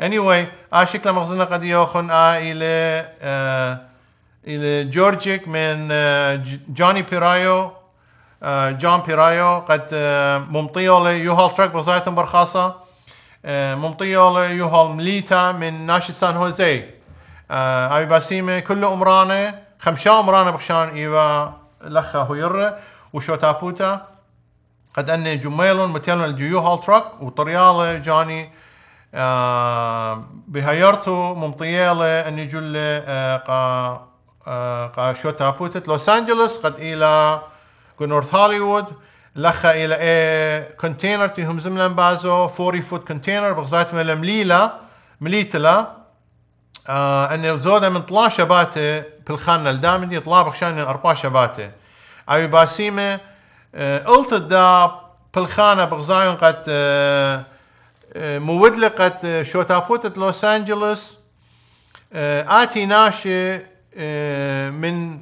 anyway اه شكله مخزنه قد يوخن اه الى آه الى جورجيك من آه جوني بيرايو جون بيرايو قد ممطيه آه يو هول تراك بصايتهم برخاصه آه يو هول مليتا من ناشط سان هوزيه آه ابي باسيمه كله امرانه خمسة امرانه بخشان ايوا لخا هويره وشو تابوتا قد ان جميلون متيلون الجيو هال تراك وطرياله جاني آه بهيرتو ممطياله ان جله آه قا آه قا شو تابوتا لوس انجلوس قد الى نورث هوليوود لخا الى اي كونتينر تيهم زملان بازو 40 فوت كونتينر بغزات ململيله مليتله آه ان زوده من طلا شباته بالخانه الدامني طلا بخشان اربع شباته ابي باسيمه آه قلت الداب بالخانه بغزاين قد آه, آه، مود لقد آه، شوتابوتة لوس انجلوس آه، اتي ناشئ من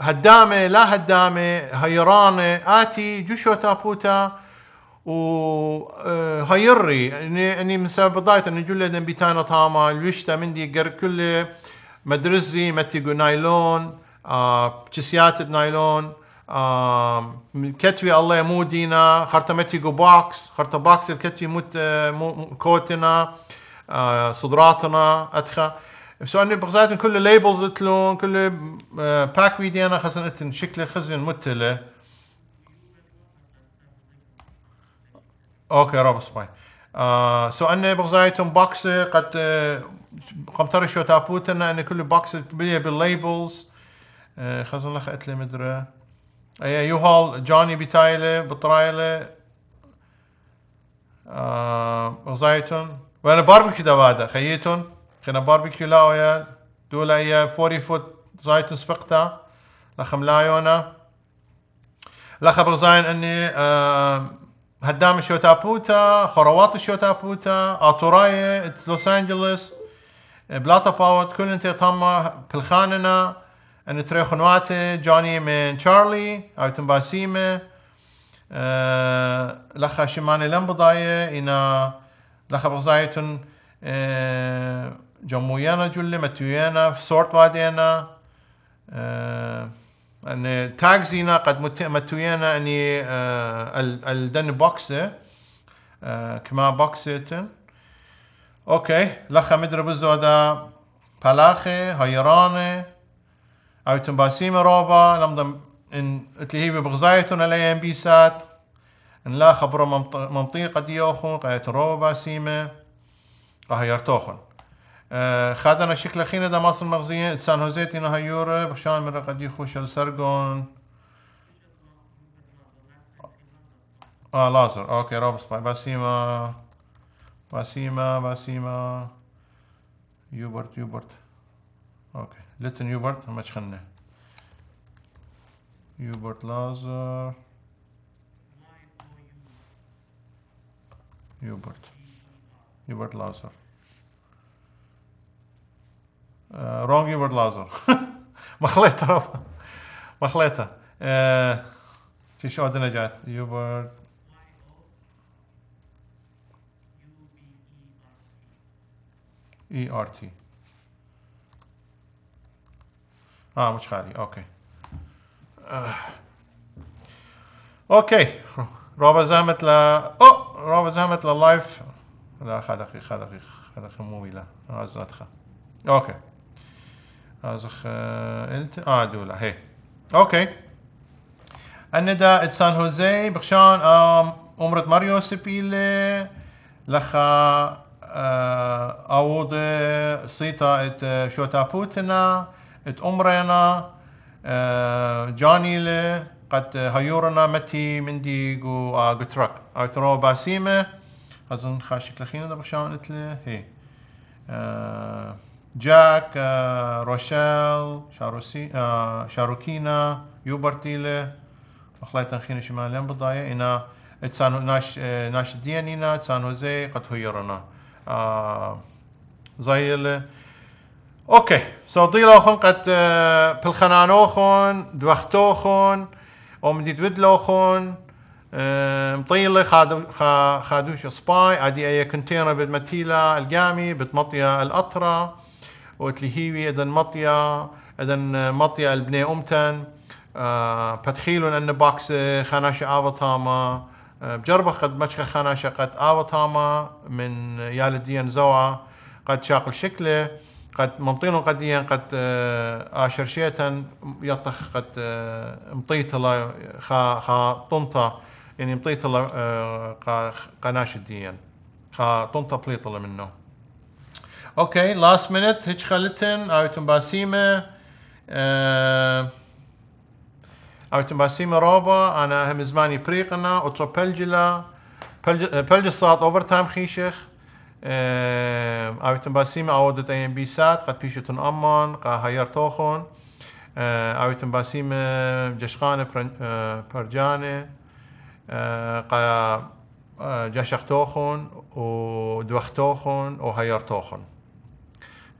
هدامه لا هدامه هيرانه اتي جو شوتابوتا وهيري آه، اني اني من سبب ضايت اني جل بيتانا تاما الوشتا مندي قر كل مدرزي متيقو نايلون آه كسيات نايلون آه كتفي الله مو دينا خرطة متيقو بوكس خرطة بوكس الكتفي موت آه، مو كوتنا آه صدراتنا اتخا سو اني بغزايتن كل ليبلز تلون كل باك آه، ويدينا خسن اتن شكله خزن متله اوكي روب سباي آه سو ان بغزايتهم بوكس قد آه قمطر شو تابوتن ان كل بوكس بليه بالليبلز آه خزن لخ اتلي مدري اي آه، يو هول جوني بتايله بطرايله آه بغزايتهم وانا باربيكيو دا دوادا خيتهم خنا باربيكيو لا ويا دول اي 40 فوت زايتون سبقتا لخم لايونا لخ بغزاين اني آه هدام الشوتابوتا خروات الشوتابوتا اتوراي لوس انجلوس بلاتا باوت كل انت طما بالخاننا ان تري خنواتي جوني من تشارلي او تنباسيمه لخا شماني لمبضايه انا لخا بغزايتون جمويانا جولي متويانا في صورت وادينا أه ان تاجزينا قد متوينا اني آه، الدن بوكسه آه، كما بوكسيتن اوكي لخا مدري بزودا بلاخي هيرانه اوتن باسيم روبا لمضم ان هي بغزايتون الاي ام بي سات ان لا خبرو منطقه ديوخون قايت روبا باسيمه قهيرتوخن خادنا الشكل خينا دماس المغزية سان هوزيتي يورب بشان مرة قد يخوش السرقون اه لازر اوكي روبس باي باسيما باسيما باسيما يوبرت يوبرت اوكي لتن يوبرت ما تخلنا يوبرت لازر يوبرت يوبرت لازر رونج يورد لازر ما خليتها في شو عندنا جات يوبرد اي ار تي اه مش خالي اوكي اوكي رابع زامت ل او رابع زهمت للايف لا خد دقيقة خد دقيقة خد دقيقة مو لا ازنتخه اوكي ازخ انت آه،, اه دولا هي اوكي النداء سان هوزي بخشان ام عمرت ماريو سبيلي لخا آه، اوض سيتا ات آه، شوتا بوتنا ات امرنا جانيل قد هيورنا متي مندي جو اجو تراك اترو باسيمه اظن خاشك لخينا بخشان اتله هي جاك روشيل شاروسي شاروكينا يوبرتيلة وخلايتا خينا شمال لين بضايا إنا اتسانو ناش ناش ديانينا اتسانو زي قد هيرنا زايل اوكي سو ديلا ضيلوخن قد بالخنانو دوختو بالخنانوخن دوختوخن ومدي تودلوخن مطيله خادو خادوش سباي ادي اي كونتينر بالمتيله القامي بتمطيه الاطره وقت اللي هي اذا مطيا اذا مطيا البني أمتن آه، بتخيلون أن باكس خناش آبط آه، بجربه قد مشخ خناش قد آبط من يالدين زوعة قد شاقل شكله قد ممطين قديا قد آه، آشر شيتا يطخ قد مطيت الله خا خا طنطا يعني مطيت الله قناش الدين خا طنطا بليط الله منه اوكي لاست مينت هيك خلتن اوتن باسيمه آه اوتن باسيمه روبا انا هم زماني بريقنا اوتو بلجلا بلج صاد اوفر تايم خيشخ اوتن باسيمه اودت اي ام بي سات قد بيشتن امان قا هير توخون اوتن باسيمه جشقانه برجانه قا جشخ توخون ودوخ جشختوخن ودوختوخن وهيرتوخن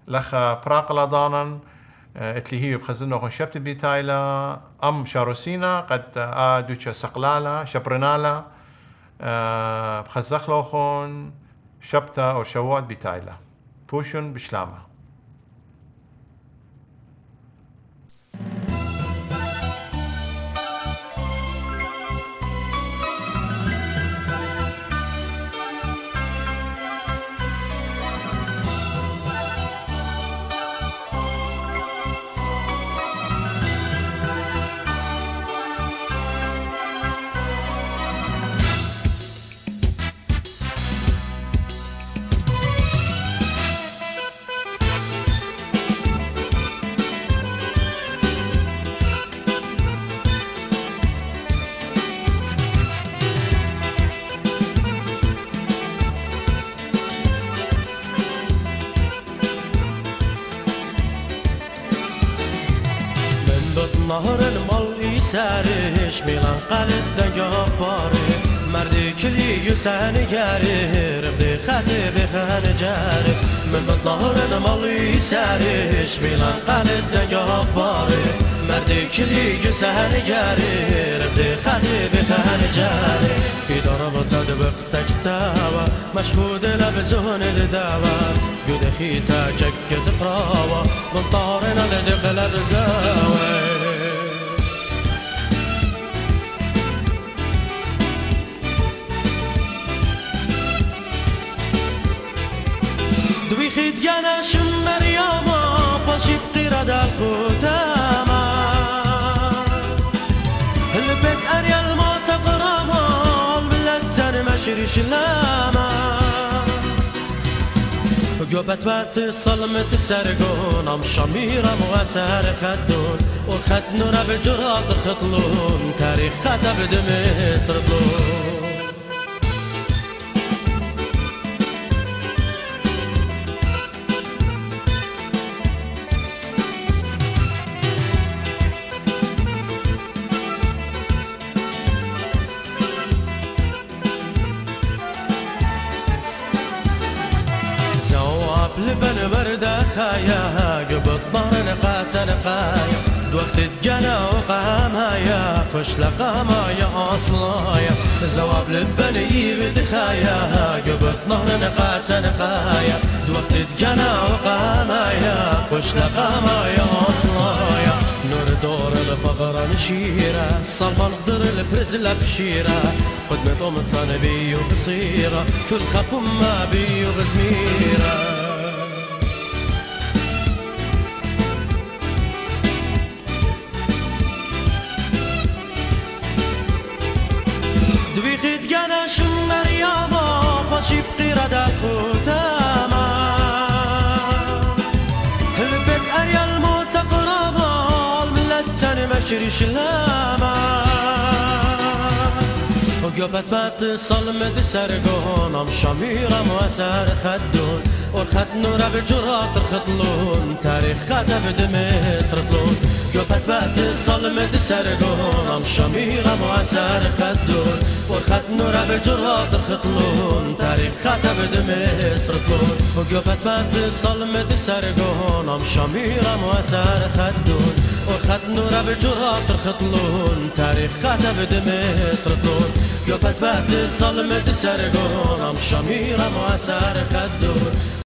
لخا براق دانن آه، اتلي هي بخزن خن شبت بيتايلا ام شاروسينا قد آ آه، دوتشا سقلالا شبرنالا آه، بخزخ لوخون شبتا او شوات بيتايلا بوشن بشلامه گریش میلان قلب دنگا باره مردی کلی یوسن گری ربدی به بخن جره من بدنهر نمالی سرش میلان قلب دنگا باره مردی کلی یوسن گری ربدی خطی بخن جره بیدارم و تد بختک تاوا مشهود لب زهن دوا گدخی تا چکت براوا من طارنا قلب الزاوه خیدگنه شن بریاما پاشید قیره در خوده ما لپد اریل ما تقراما الولد زرمش ریش لما گوبت وعت صلمت سرگونم شمیرم و از سهر خدون او خد نوره به جراد خطلون تاریخ خده به دمصر بلون دخايا قبط طرنقة تنقايا دوقت تجنا وقامها يا خش لقامها يا أصلايا زواب لبني بدخايا قبط طرنقة تنقايا دوقت تجنا وقامها يا خش لقامها يا أصلايا نور دور الفقر نشيرة صلب الخضر البرزلة بشيرة قدمة أمتنا بيو قصيرة كل خطوة ما بيو غزميره دیدگەنەشم مەریاما پاشی بقیرە دەخوتەمە هلبێت ئەریان مۆتەقڕەماڵ ملەت تەنێمە شریش لەمە گۆبەت بات سەڵمەدی و شەمیرەم خدون خەدون ئۆ به جرات خەتلون تاریخ خەتە بدمێ سرتلون یا پتوت سالمت سر گونم و اثر خدون بر خط نوره به در خطلون تاریخ خطه به مصر کن و یا پتوت سرگون سر گونم خدود، و اثر خدون بر خط نوره به در خطلون تاریخ خطه به مصر کن یا پتوت سرگون، سر گونم و اثر خدون